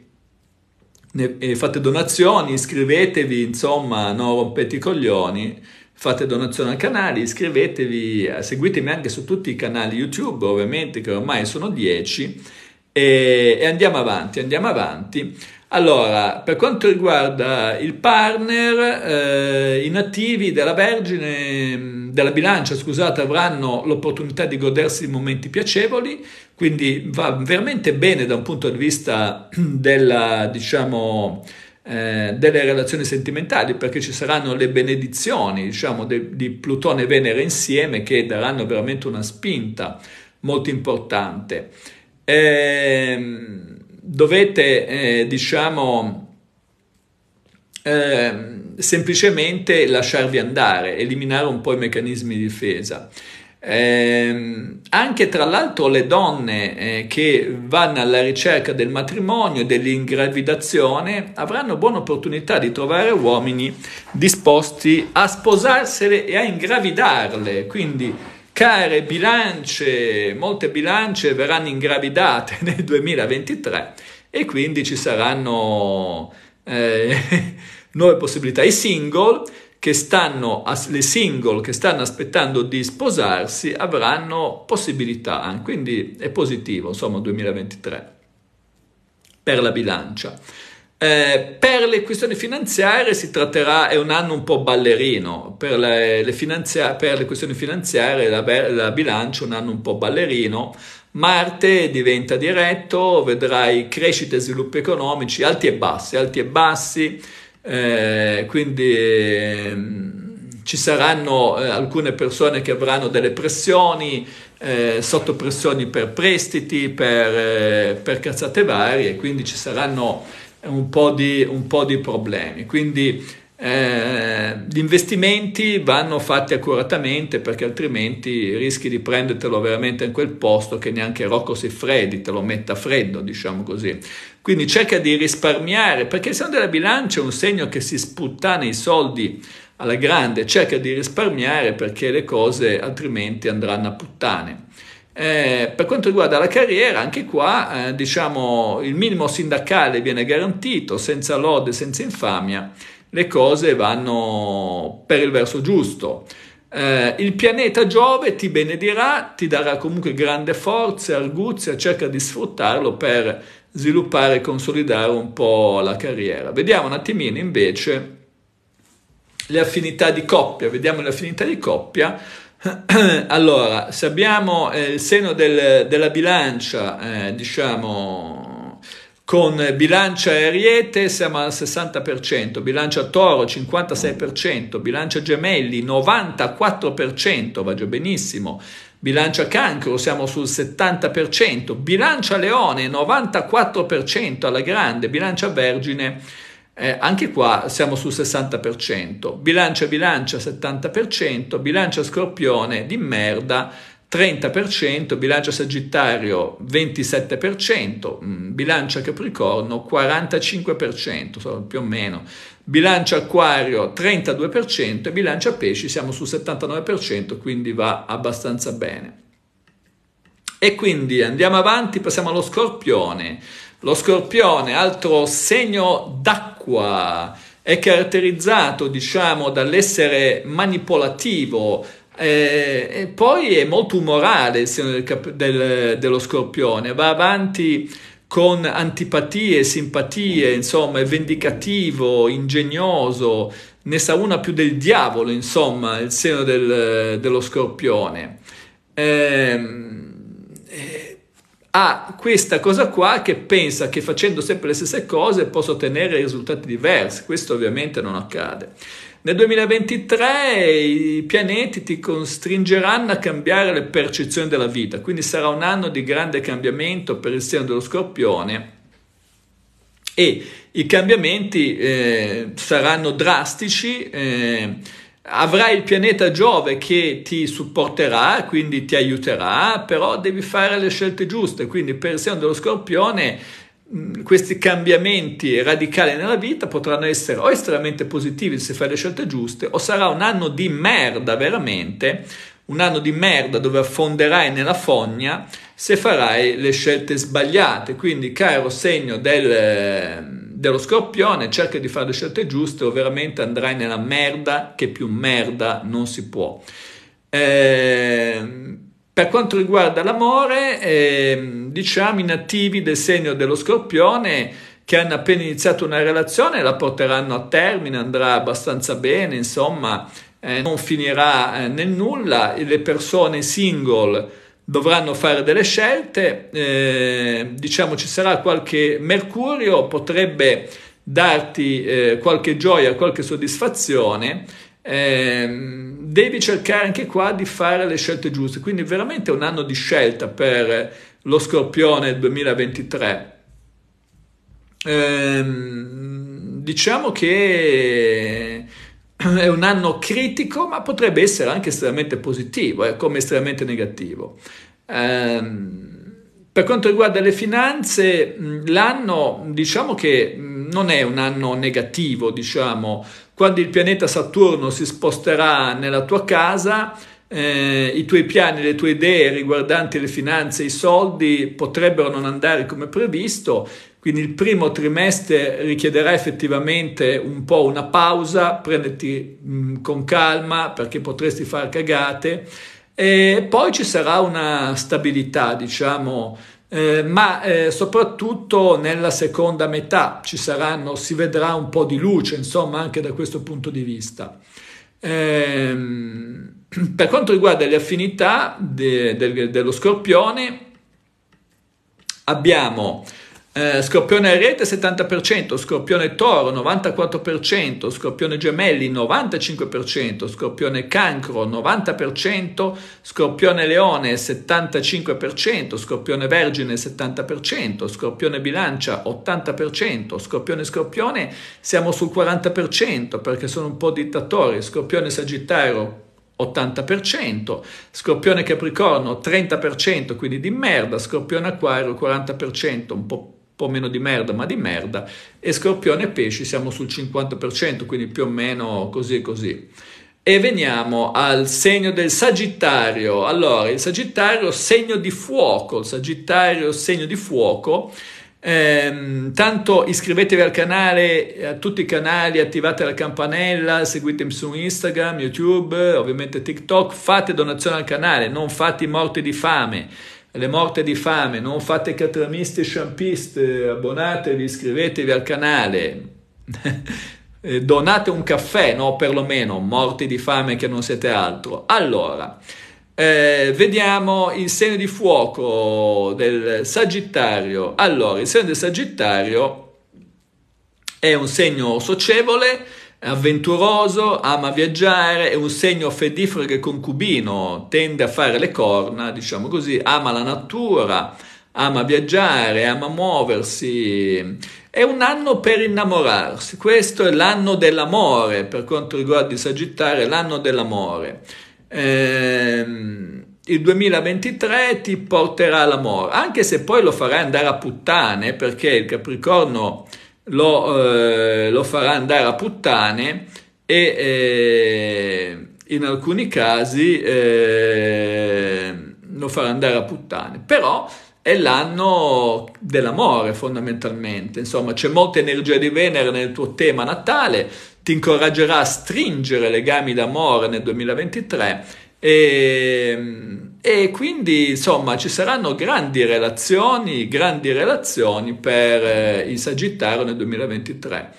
fate donazioni, iscrivetevi, insomma, non rompete i coglioni, fate donazione al canale, iscrivetevi, eh, seguitemi anche su tutti i canali YouTube, ovviamente, che ormai sono 10, e, e andiamo avanti, andiamo avanti. Allora, per quanto riguarda il partner, eh, i nativi della Vergine, mm, della bilancia, scusate, avranno l'opportunità di godersi di momenti piacevoli, quindi va veramente bene da un punto di vista mm, della, diciamo, eh, delle relazioni sentimentali, perché ci saranno le benedizioni, diciamo, de, di Plutone e Venere insieme che daranno veramente una spinta molto importante. Ehm dovete, eh, diciamo, eh, semplicemente lasciarvi andare, eliminare un po' i meccanismi di difesa. Eh, anche tra l'altro le donne eh, che vanno alla ricerca del matrimonio e dell'ingravidazione avranno buona opportunità di trovare uomini disposti a sposarsele e a ingravidarle, quindi care bilance, molte bilance verranno ingravidate nel 2023 e quindi ci saranno eh, nuove possibilità. I single che stanno, le single che stanno aspettando di sposarsi avranno possibilità, quindi è positivo, insomma, 2023 per la bilancia. Eh, per le questioni finanziarie si tratterà, è un anno un po' ballerino, per le, le, finanzia- per le questioni finanziarie la, la bilancia è un anno un po' ballerino, Marte diventa diretto, vedrai crescita e sviluppi economici alti e bassi, alti e bassi, eh, quindi eh, ci saranno eh, alcune persone che avranno delle pressioni, eh, sotto pressioni per prestiti, per, eh, per cazzate varie, quindi ci saranno un po' di, un po di problemi. Quindi eh, gli investimenti vanno fatti accuratamente perché altrimenti rischi di prendertelo veramente in quel posto che neanche Rocco si freddi, te lo metta freddo, diciamo così. Quindi cerca di risparmiare perché il segno della bilancia è un segno che si sputtana i soldi alla grande, cerca di risparmiare perché le cose altrimenti andranno a puttane. Eh, per quanto riguarda la carriera, anche qua eh, diciamo, il minimo sindacale viene garantito, senza lode, senza infamia, le cose vanno per il verso giusto. Eh, il pianeta Giove ti benedirà, ti darà comunque grande forza, arguzia, cerca di sfruttarlo per sviluppare e consolidare un po' la carriera. Vediamo un attimino invece le affinità di coppia, vediamo le affinità di coppia. allora, se abbiamo eh, il seno del, della bilancia, eh, diciamo, con bilancia ariete siamo al 60%, bilancia toro 56%, bilancia gemelli 94%, va già benissimo, bilancia cancro siamo sul 70%, bilancia leone 94% alla grande, bilancia vergine eh, anche qua siamo sul 60%, bilancia bilancia 70%, bilancia scorpione di merda 30%, bilancia sagittario 27%, mm, bilancia capricorno 45%, più o meno, bilancia acquario 32% e bilancia pesci siamo sul 79%, quindi va abbastanza bene. E quindi andiamo avanti, passiamo allo scorpione. Lo scorpione, altro segno d'acqua, è caratterizzato, diciamo, dall'essere manipolativo, eh, poi è molto umorale il segno del del, dello scorpione, va avanti con antipatie, simpatie, insomma, è vendicativo, ingegnoso, ne sa una più del diavolo, insomma, il segno del, dello scorpione. Ehm, eh, eh, ha questa cosa qua che pensa che facendo sempre le stesse cose possa ottenere risultati diversi. Questo ovviamente non accade. Nel 2023 i pianeti ti costringeranno a cambiare le percezioni della vita, quindi sarà un anno di grande cambiamento per il segno dello scorpione e i cambiamenti eh, saranno drastici. Eh, avrai il pianeta Giove che ti supporterà, quindi ti aiuterà, però devi fare le scelte giuste, quindi per segno dello scorpione mm, questi cambiamenti radicali nella vita potranno essere o estremamente positivi se fai le scelte giuste o sarà un anno di merda veramente, un anno di merda dove affonderai nella fogna se farai le scelte sbagliate. Quindi caro segno del dello scorpione, cerca di fare le scelte giuste o veramente andrai nella merda che più merda non si può. Eh, per quanto riguarda l'amore, eh, diciamo i nativi del segno dello scorpione che hanno appena iniziato una relazione la porteranno a termine, andrà abbastanza bene, insomma, eh, non finirà eh, nel nulla. Le persone single dovranno fare delle scelte, eh, diciamo ci sarà qualche mercurio, potrebbe darti eh, qualche gioia, qualche soddisfazione, eh, devi cercare anche qua di fare le scelte giuste, quindi veramente un anno di scelta per lo scorpione 2023. Ehm, diciamo che è un anno critico, ma potrebbe essere anche estremamente positivo, eh, come estremamente negativo. Ehm, per quanto riguarda le finanze, mm, l'anno diciamo che mm, non è un anno negativo, diciamo, quando il pianeta Saturno si sposterà nella tua casa, eh, i tuoi piani, le tue idee riguardanti le finanze, i soldi potrebbero non andare come previsto quindi il primo trimestre richiederà effettivamente un po' una pausa, prenditi con calma perché potresti far cagate e poi ci sarà una stabilità, diciamo, eh, ma eh, soprattutto nella seconda metà ci saranno, si vedrà un po' di luce, insomma, anche da questo punto di vista. Eh, per quanto riguarda le affinità de, de, dello scorpione, abbiamo eh, scorpione rete 70%, scorpione toro 94%, scorpione gemelli 95%, scorpione cancro 90%, scorpione leone 75%, scorpione vergine 70%, scorpione bilancia 80%, scorpione scorpione siamo sul 40% perché sono un po' dittatori, scorpione sagittario 80%, Scorpione Capricorno 30%, quindi di merda, Scorpione Acquario 40%, un po' po' meno di merda, ma di merda, e scorpione e pesci siamo sul 50%, quindi più o meno così e così. E veniamo al segno del Sagittario. Allora, il Sagittario segno di fuoco, il Sagittario segno di fuoco. Ehm, tanto iscrivetevi al canale, a tutti i canali, attivate la campanella, seguitemi su Instagram, YouTube, ovviamente TikTok, fate donazione al canale, non fate morti di fame le morte di fame, non fate catramiste e sciampiste, abbonatevi, iscrivetevi al canale, donate un caffè, no, perlomeno, morti di fame che non siete altro. Allora, eh, vediamo il segno di fuoco del Sagittario. Allora, il segno del Sagittario è un segno socievole, avventuroso, ama viaggiare, è un segno fedifero che concubino, tende a fare le corna, diciamo così, ama la natura, ama viaggiare, ama muoversi. È un anno per innamorarsi, questo è l'anno dell'amore, per quanto riguarda il Sagittario, è l'anno dell'amore. Ehm, il 2023 ti porterà all'amore, anche se poi lo farai andare a puttane, perché il Capricorno lo, eh, lo farà andare a puttane e eh, in alcuni casi eh, lo farà andare a puttane. Però è l'anno dell'amore fondamentalmente, insomma c'è molta energia di Venere nel tuo tema natale, ti incoraggerà a stringere legami d'amore nel 2023 e e quindi insomma ci saranno grandi relazioni, grandi relazioni per eh, il Sagittario nel 2023.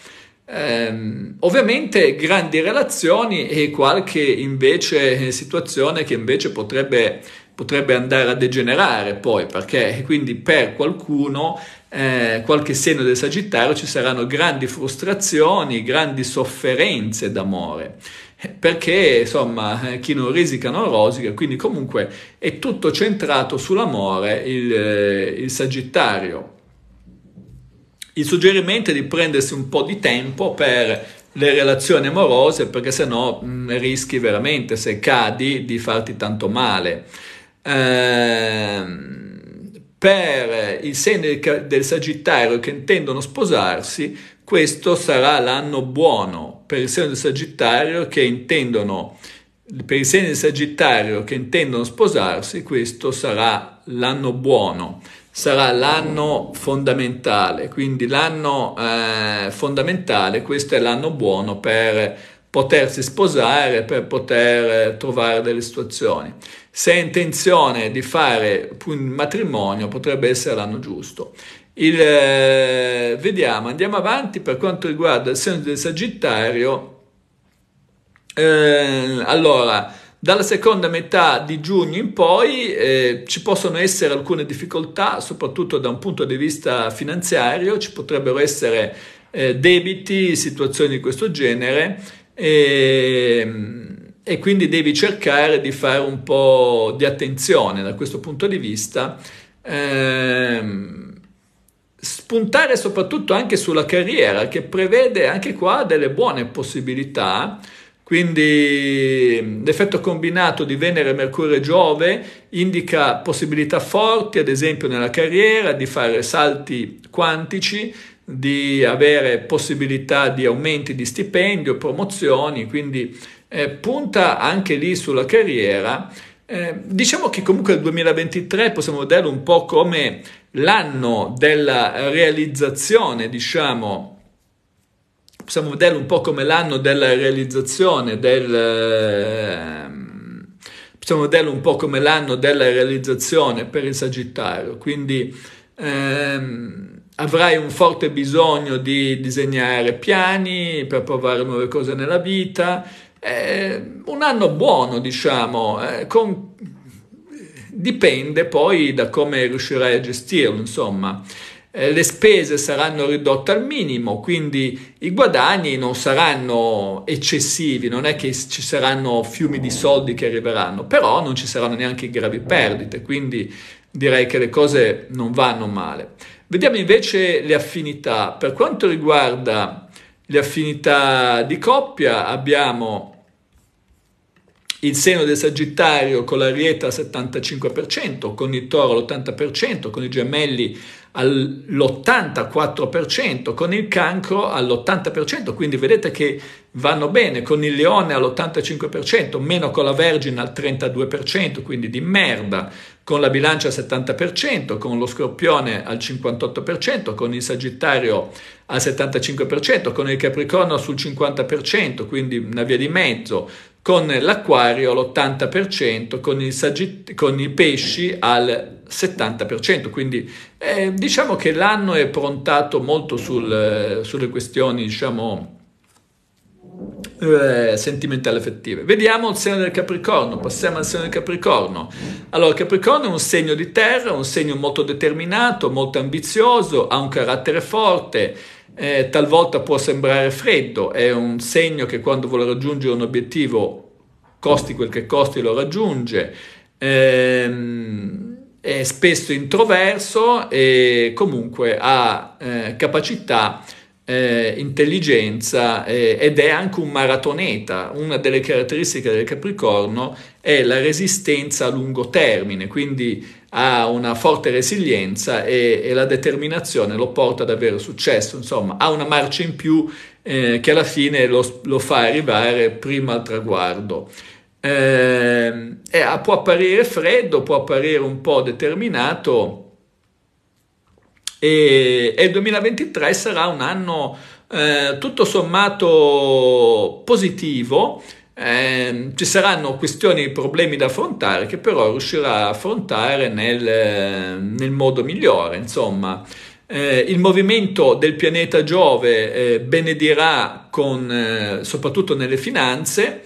Ehm, ovviamente grandi relazioni e qualche invece eh, situazione che invece potrebbe, potrebbe andare a degenerare poi, perché quindi per qualcuno eh, qualche seno del Sagittario ci saranno grandi frustrazioni, grandi sofferenze d'amore perché insomma eh, chi non risica non rosica, quindi comunque è tutto centrato sull'amore il, eh, il Sagittario. Il suggerimento è di prendersi un po' di tempo per le relazioni amorose perché sennò mh, mm, rischi veramente se cadi di farti tanto male. Ehm, per i segni del Sagittario che intendono sposarsi, questo sarà l'anno buono il segno del Sagittario che intendono, per i segni del Sagittario che intendono sposarsi, questo sarà l'anno buono, sarà l'anno fondamentale, quindi l'anno eh, fondamentale, questo è l'anno buono per potersi sposare, per poter trovare delle situazioni. Se è intenzione di fare un matrimonio potrebbe essere l'anno giusto. Il, eh, vediamo, andiamo avanti per quanto riguarda il segno del Sagittario. Eh, allora, dalla seconda metà di giugno in poi eh, ci possono essere alcune difficoltà, soprattutto da un punto di vista finanziario, ci potrebbero essere eh, debiti, situazioni di questo genere e, ehm, e quindi devi cercare di fare un po' di attenzione da questo punto di vista. Eh, spuntare soprattutto anche sulla carriera che prevede anche qua delle buone possibilità. Quindi l'effetto combinato di Venere, Mercurio e Giove indica possibilità forti, ad esempio nella carriera, di fare salti quantici, di avere possibilità di aumenti di stipendio, promozioni, quindi eh, punta anche lì sulla carriera eh, diciamo che comunque il 2023 possiamo vederlo un po' come l'anno della realizzazione, diciamo, possiamo vederlo un po' come l'anno della realizzazione del... Ehm, possiamo vederlo un po' come l'anno della realizzazione per il Sagittario, quindi ehm, avrai un forte bisogno di disegnare piani per provare nuove cose nella vita, eh, un anno buono, diciamo, eh, con... dipende poi da come riuscirai a gestirlo, insomma. Eh, le spese saranno ridotte al minimo, quindi i guadagni non saranno eccessivi, non è che ci saranno fiumi di soldi che arriveranno, però non ci saranno neanche gravi perdite, quindi direi che le cose non vanno male. Vediamo invece le affinità. Per quanto riguarda le affinità di coppia abbiamo il seno del Sagittario con l'Arieta al 75%, con il Toro all'80%, con i Gemelli all'84%, con il Cancro all'80%, quindi vedete che vanno bene, con il Leone all'85%, meno con la Vergine al 32%, quindi di merda, con la Bilancia al 70%, con lo Scorpione al 58%, con il Sagittario al 75%, con il Capricorno sul 50%, quindi una via di mezzo, con l'acquario all'80%, con, sagitt- con i pesci al 70%, quindi eh, diciamo che l'anno è prontato molto sul, sulle questioni, diciamo, eh, sentimentali affettive. Vediamo il segno del Capricorno, passiamo al segno del Capricorno. Allora, Capricorno è un segno di terra, un segno molto determinato, molto ambizioso, ha un carattere forte, eh, talvolta può sembrare freddo, è un segno che quando vuole raggiungere un obiettivo, costi quel che costi, lo raggiunge. Ehm, è spesso introverso e comunque ha eh, capacità eh, intelligenza eh, ed è anche un maratoneta. Una delle caratteristiche del Capricorno è la resistenza a lungo termine, quindi ha una forte resilienza e, e la determinazione lo porta ad avere successo, insomma ha una marcia in più eh, che alla fine lo, lo, fa arrivare prima al traguardo. Ehm, eh, può apparire freddo, può apparire un po' determinato, e, e il 2023 sarà un anno eh, tutto sommato positivo. Eh, ci saranno questioni e problemi da affrontare che però riuscirà a affrontare nel, nel modo migliore. Insomma, eh, il movimento del pianeta Giove eh, benedirà con, eh, soprattutto nelle finanze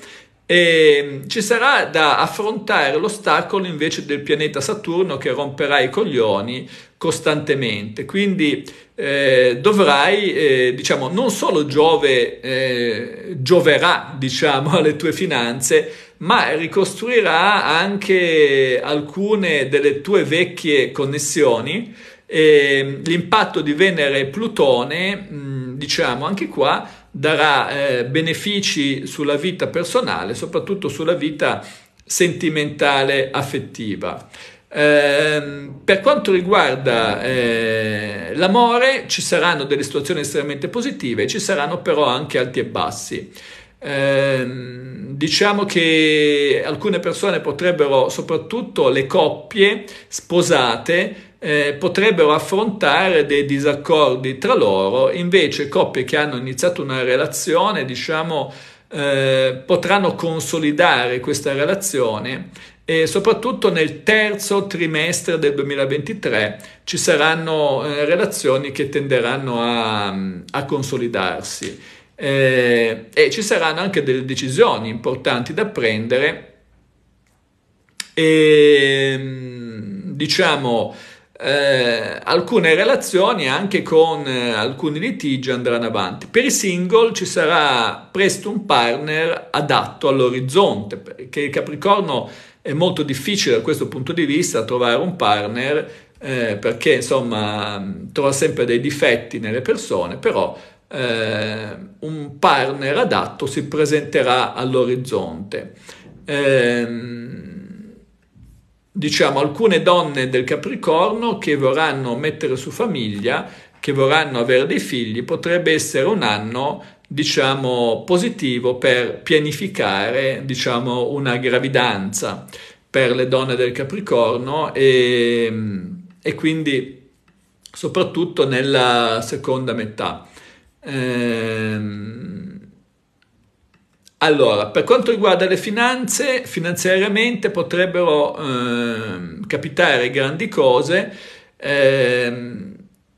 e ehm, ci sarà da affrontare l'ostacolo invece del pianeta Saturno che romperà i coglioni costantemente. Quindi eh, dovrai, eh, diciamo, non solo Giove eh, gioverà, diciamo, alle tue finanze, ma ricostruirà anche alcune delle tue vecchie connessioni. Ehm, l'impatto di Venere e Plutone, mh, mm, diciamo, anche qua darà eh, benefici sulla vita personale, soprattutto sulla vita sentimentale, affettiva. Eh, per quanto riguarda eh, l'amore, ci saranno delle situazioni estremamente positive, ci saranno però anche alti e bassi. Ehm, diciamo che alcune persone potrebbero, soprattutto le coppie sposate, eh, potrebbero affrontare dei disaccordi tra loro, invece coppie che hanno iniziato una relazione, diciamo, eh, potranno consolidare questa relazione e soprattutto nel terzo trimestre del 2023 ci saranno eh, relazioni che tenderanno a, a consolidarsi eh, e ci saranno anche delle decisioni importanti da prendere e ehm, diciamo eh, alcune relazioni anche con eh, alcuni litigi andranno avanti. Per i single ci sarà presto un partner adatto all'orizzonte, perché il Capricorno è molto difficile da questo punto di vista trovare un partner eh, perché insomma trova sempre dei difetti nelle persone, però eh, un partner adatto si presenterà all'orizzonte. Eh, diciamo, alcune donne del Capricorno che vorranno mettere su famiglia, che vorranno avere dei figli, potrebbe essere un anno, diciamo, positivo per pianificare, diciamo, una gravidanza per le donne del Capricorno e, e quindi soprattutto nella seconda metà. Ehm, allora, per quanto riguarda le finanze, finanziariamente potrebbero eh, capitare grandi cose. Eh,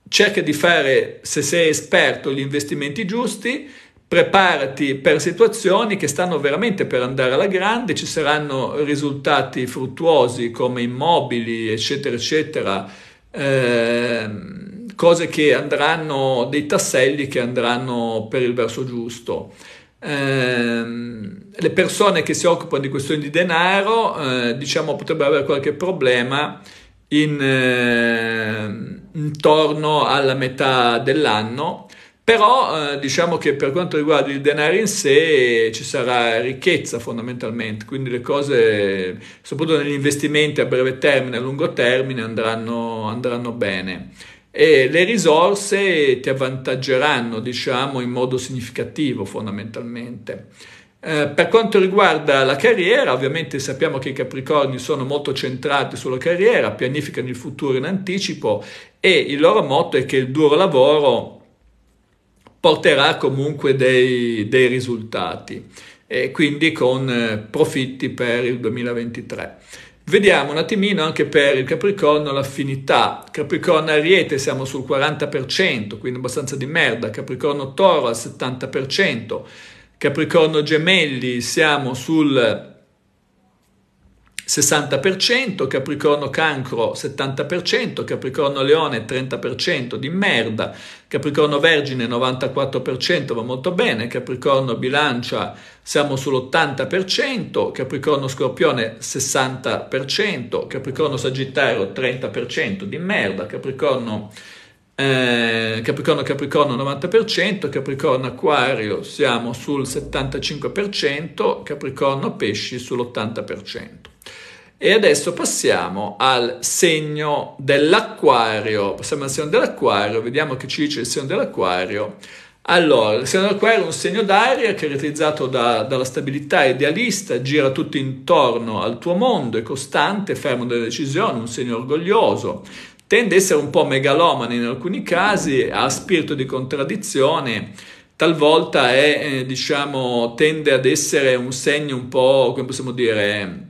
cerca di fare, se sei esperto, gli investimenti giusti, preparati per situazioni che stanno veramente per andare alla grande, ci saranno risultati fruttuosi come immobili, eccetera, eccetera, eh, cose che andranno, dei tasselli che andranno per il verso giusto. Ehm, le persone che si occupano di questioni di denaro eh, diciamo potrebbero avere qualche problema in, eh, intorno alla metà dell'anno però eh, diciamo che per quanto riguarda il denaro in sé ci sarà ricchezza fondamentalmente, quindi le cose, soprattutto negli investimenti a breve termine e a lungo termine, andranno, andranno bene e le risorse ti avvantaggeranno, diciamo, in modo significativo fondamentalmente. Eh, per quanto riguarda la carriera, ovviamente sappiamo che i Capricorni sono molto centrati sulla carriera, pianificano il futuro in anticipo e il loro motto è che il duro lavoro porterà comunque dei, dei risultati e quindi con eh, profitti per il 2023. Vediamo un attimino anche per il Capricorno l'affinità. Capricorno Ariete siamo sul 40%, quindi abbastanza di merda. Capricorno Toro al 70%. Capricorno Gemelli siamo sul 60%, Capricorno Cancro 70%, Capricorno Leone 30% di merda, Capricorno Vergine 94% va molto bene, Capricorno Bilancia siamo sull'80%, Capricorno Scorpione 60%, Capricorno Sagittario 30% di merda, Capricorno eh, Capricorno Capricorno 90%, Capricorno Acquario siamo sul 75%, Capricorno Pesci sull'80%. E adesso passiamo al segno dell'acquario. Passiamo al segno dell'acquario, vediamo che ci dice il segno dell'acquario. Allora, il segno dell'acquario è un segno d'aria caratterizzato da, dalla stabilità idealista, gira tutto intorno al tuo mondo, è costante, fermo delle decisioni, un segno orgoglioso. Tende ad essere un po' megalomane in alcuni casi, ha spirito di contraddizione, talvolta è, eh, diciamo, tende ad essere un segno un po', come possiamo dire,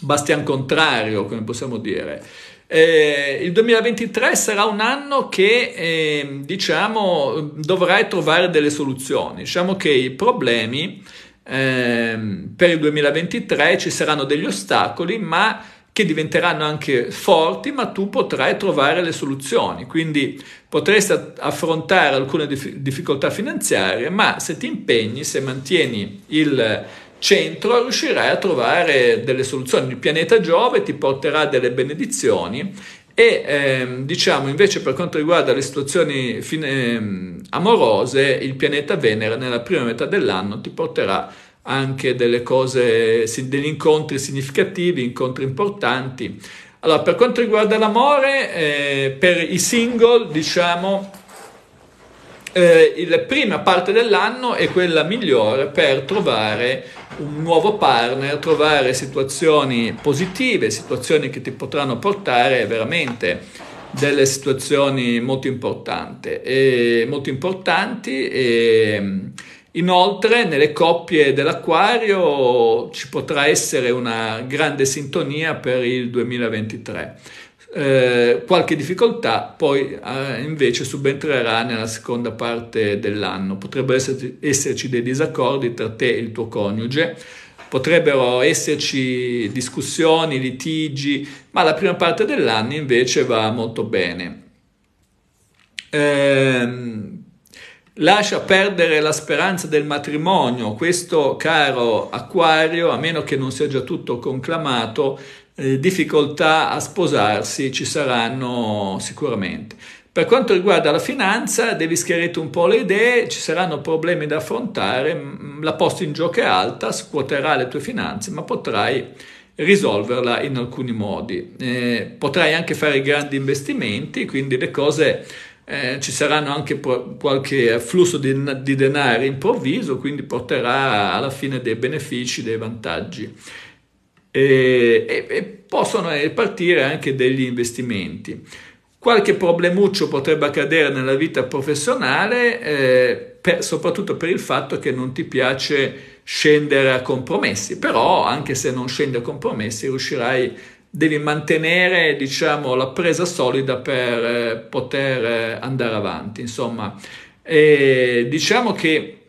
bastian contrario, come possiamo dire. Eh, il 2023 sarà un anno che eh, diciamo, dovrai trovare delle soluzioni. Diciamo che i problemi eh, per il 2023 ci saranno degli ostacoli, ma che diventeranno anche forti, ma tu potrai trovare le soluzioni. Quindi potresti affrontare alcune dif- difficoltà finanziarie, ma se ti impegni, se mantieni il centro riuscirai a trovare delle soluzioni. Il pianeta Giove ti porterà delle benedizioni e ehm, diciamo invece per quanto riguarda le situazioni fin- ehm, amorose, il pianeta Venere nella prima metà dell'anno ti porterà anche delle cose, degli incontri significativi, incontri importanti. Allora, per quanto riguarda l'amore, eh, per i single, diciamo, eh, la prima parte dell'anno è quella migliore per trovare un nuovo partner, trovare situazioni positive, situazioni che ti potranno portare veramente delle situazioni molto importanti. E, molto importanti e, inoltre nelle coppie dell'acquario ci potrà essere una grande sintonia per il 2023. Eh, qualche difficoltà poi eh, invece subentrerà nella seconda parte dell'anno. Potrebbero esserci, esserci dei disaccordi tra te e il tuo coniuge, potrebbero esserci discussioni, litigi, ma la prima parte dell'anno invece va molto bene. Ehm, Lascia perdere la speranza del matrimonio, questo caro acquario, a meno che non sia già tutto conclamato, eh, difficoltà a sposarsi ci saranno sicuramente. Per quanto riguarda la finanza, devi schiarire un po' le idee, ci saranno problemi da affrontare, mm, la posta in gioco è alta, scuoterà le tue finanze, ma potrai risolverla in alcuni modi. Eh, potrai anche fare grandi investimenti, quindi le cose eh, ci saranno anche pro- qualche flusso di, di denaro improvviso, quindi porterà alla fine dei benefici, dei vantaggi e, e, e possono eh, partire anche degli investimenti. Qualche problemuccio potrebbe accadere nella vita professionale, eh, per, soprattutto per il fatto che non ti piace scendere a compromessi, però anche se non scendi a compromessi riuscirai, devi mantenere diciamo, la presa solida per eh, poter eh, andare avanti. Insomma, e, diciamo che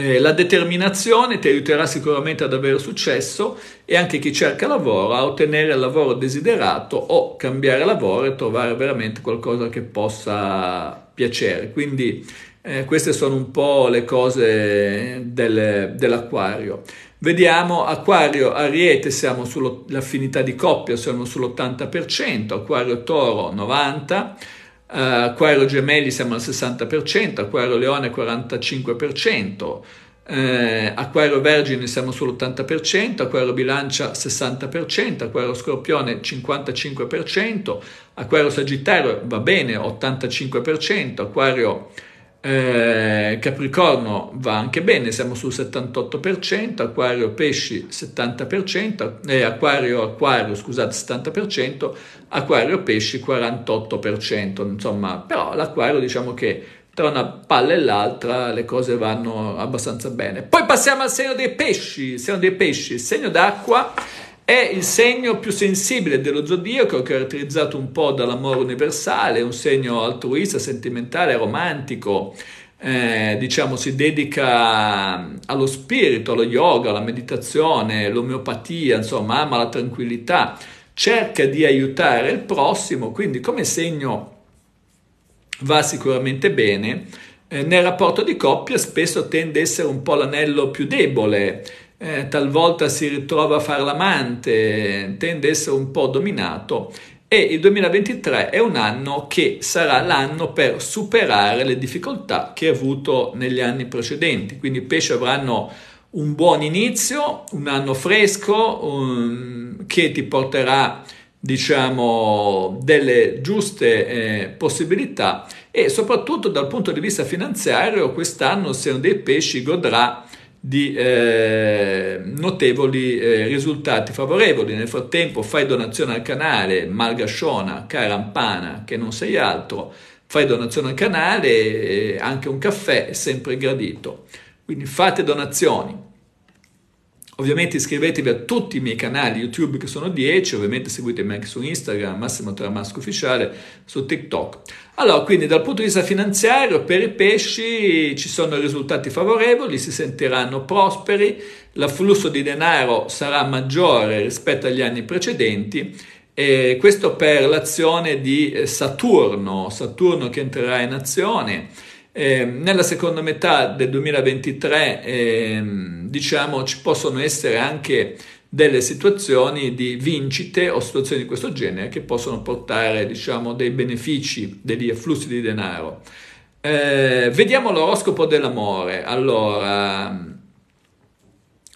eh, la determinazione ti aiuterà sicuramente ad avere successo e anche chi cerca lavoro a ottenere il lavoro desiderato o cambiare lavoro e trovare veramente qualcosa che possa piacere. Quindi eh, queste sono un po' le cose del, dell'acquario. Vediamo acquario, ariete siamo sull'affinità di coppia, siamo sull'80%, acquario toro 90%. Acquario eh, Gemelli siamo al 60%, Acquario Leone 45%, eh, Acquario Vergine siamo sull'80%, Acquario Bilancia 60%, Acquario Scorpione 55%, Acquario Sagittario va bene 85%, Acquario eh, Capricorno va anche bene, siamo sul 78%, Acquario Pesci 70%, eh, Acquario Acquario scusate 70%, Acquario Pesci 48%, insomma, però l'Acquario diciamo che tra una palla e l'altra le cose vanno abbastanza bene. Poi passiamo al segno dei pesci, segno dei pesci, segno d'acqua è il segno più sensibile dello zodiaco, caratterizzato un po' dall'amore universale, un segno altruista, sentimentale, romantico. Eh, diciamo, si dedica allo spirito, allo yoga, alla meditazione, all'omeopatia, insomma, ama la tranquillità, cerca di aiutare il prossimo, quindi come segno va sicuramente bene. Eh, nel rapporto di coppia spesso tende a essere un po' l'anello più debole, eh, talvolta si ritrova a fare l'amante, tende ad essere un po' dominato e il 2023 è un anno che sarà l'anno per superare le difficoltà che ha avuto negli anni precedenti, quindi i pesci avranno un buon inizio, un anno fresco um, che ti porterà diciamo delle giuste eh, possibilità e soprattutto dal punto di vista finanziario quest'anno se non dei pesci godrà di eh, notevoli eh, risultati favorevoli. Nel frattempo fai donazione al canale Malgasciona, Carampana, che non sei altro, fai donazione al canale, eh, anche un caffè è sempre gradito. Quindi fate donazioni. Ovviamente iscrivetevi a tutti i miei canali YouTube che sono 10, ovviamente seguitemi anche su Instagram, Massimo Tramasco Ufficiale, su TikTok. Allora, quindi dal punto di vista finanziario, per i pesci ci sono risultati favorevoli, si sentiranno prosperi, l'afflusso di denaro sarà maggiore rispetto agli anni precedenti e questo per l'azione di eh, Saturno, Saturno che entrerà in azione. Eh, nella seconda metà del 2023... Ehm, diciamo ci possono essere anche delle situazioni di vincite o situazioni di questo genere che possono portare diciamo dei benefici, degli afflussi di denaro. Eh, vediamo l'oroscopo dell'amore. Allora,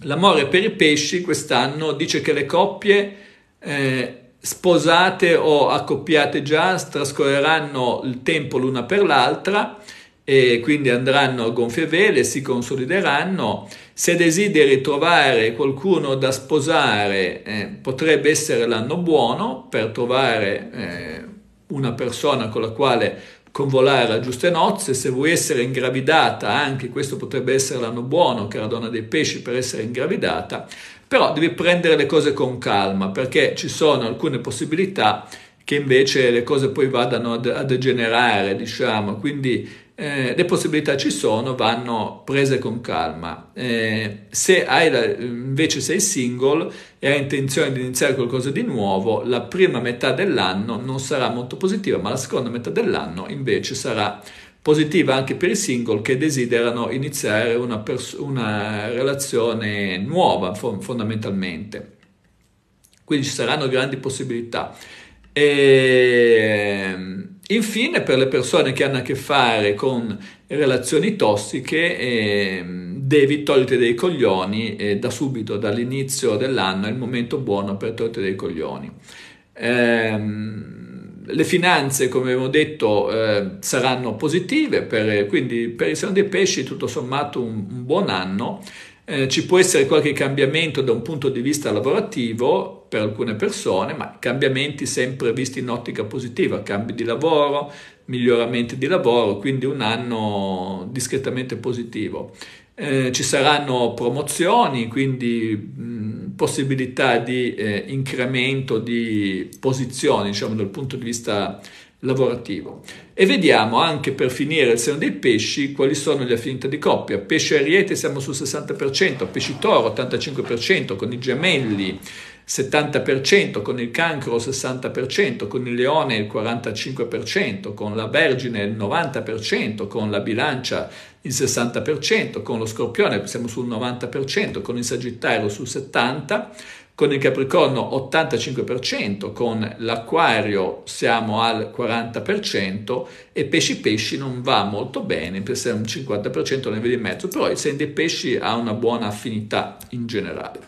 l'amore per i pesci quest'anno dice che le coppie eh, sposate o accoppiate già trascorreranno il tempo l'una per l'altra e quindi andranno a gonfie vele, si consolideranno. Se desideri trovare qualcuno da sposare, eh, potrebbe essere l'anno buono per trovare eh, una persona con la quale convolare a giuste nozze. Se vuoi essere ingravidata, anche questo potrebbe essere l'anno buono, cara donna dei pesci, per essere ingravidata. Però devi prendere le cose con calma perché ci sono alcune possibilità che invece le cose poi vadano a, degenerare, diciamo. Quindi eh, le possibilità ci sono, vanno prese con calma. Eh, se la, invece sei single e hai intenzione di iniziare qualcosa di nuovo, la prima metà dell'anno non sarà molto positiva, ma la seconda metà dell'anno invece sarà positiva anche per i single che desiderano iniziare una, pers- una relazione nuova fo- fondamentalmente. Quindi ci saranno grandi possibilità. Ehm... Infine, per le persone che hanno a che fare con relazioni tossiche, eh, devi togliere dei coglioni eh, da subito, dall'inizio dell'anno, è il momento buono per togliere dei coglioni. Eh, le finanze, come abbiamo detto, eh, saranno positive, per, quindi per il Seno dei Pesci tutto sommato un, un buon anno. Eh, ci può essere qualche cambiamento da un punto di vista lavorativo, per alcune persone, ma cambiamenti sempre visti in ottica positiva, cambi di lavoro, miglioramenti di lavoro, quindi un anno discretamente positivo. Eh, ci saranno promozioni, quindi mh, possibilità di eh, incremento di posizioni, diciamo, dal punto di vista lavorativo. E vediamo anche per finire il seno dei pesci quali sono le affinità di coppia. Pesce ariete siamo sul 60%, pesci toro 85% con i gemelli 70%, con il cancro 60%, con il leone il 45%, con la vergine il 90%, con la bilancia il 60%, con lo scorpione siamo sul 90%, con il sagittario sul 70%, con il capricorno 85%, con l'Aquario siamo al 40% e pesci pesci non va molto bene, per essere un 50% nel di mezzo, però il Sende pesci ha una buona affinità in generale.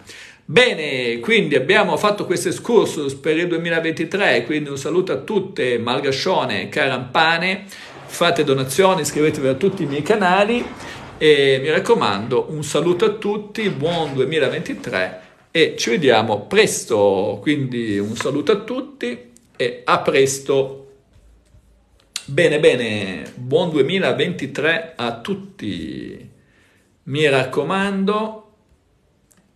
Bene, quindi abbiamo fatto questo excursus per il 2023, quindi un saluto a tutte, Malgascione, Carampane, fate donazioni, iscrivetevi a tutti i miei canali e mi raccomando un saluto a tutti, buon 2023 e ci vediamo presto, quindi un saluto a tutti e a presto. Bene, bene, buon 2023 a tutti, mi raccomando.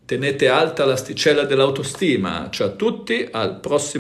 Tenete alta l'asticella dell'autostima. Ciao a tutti, al prossimo.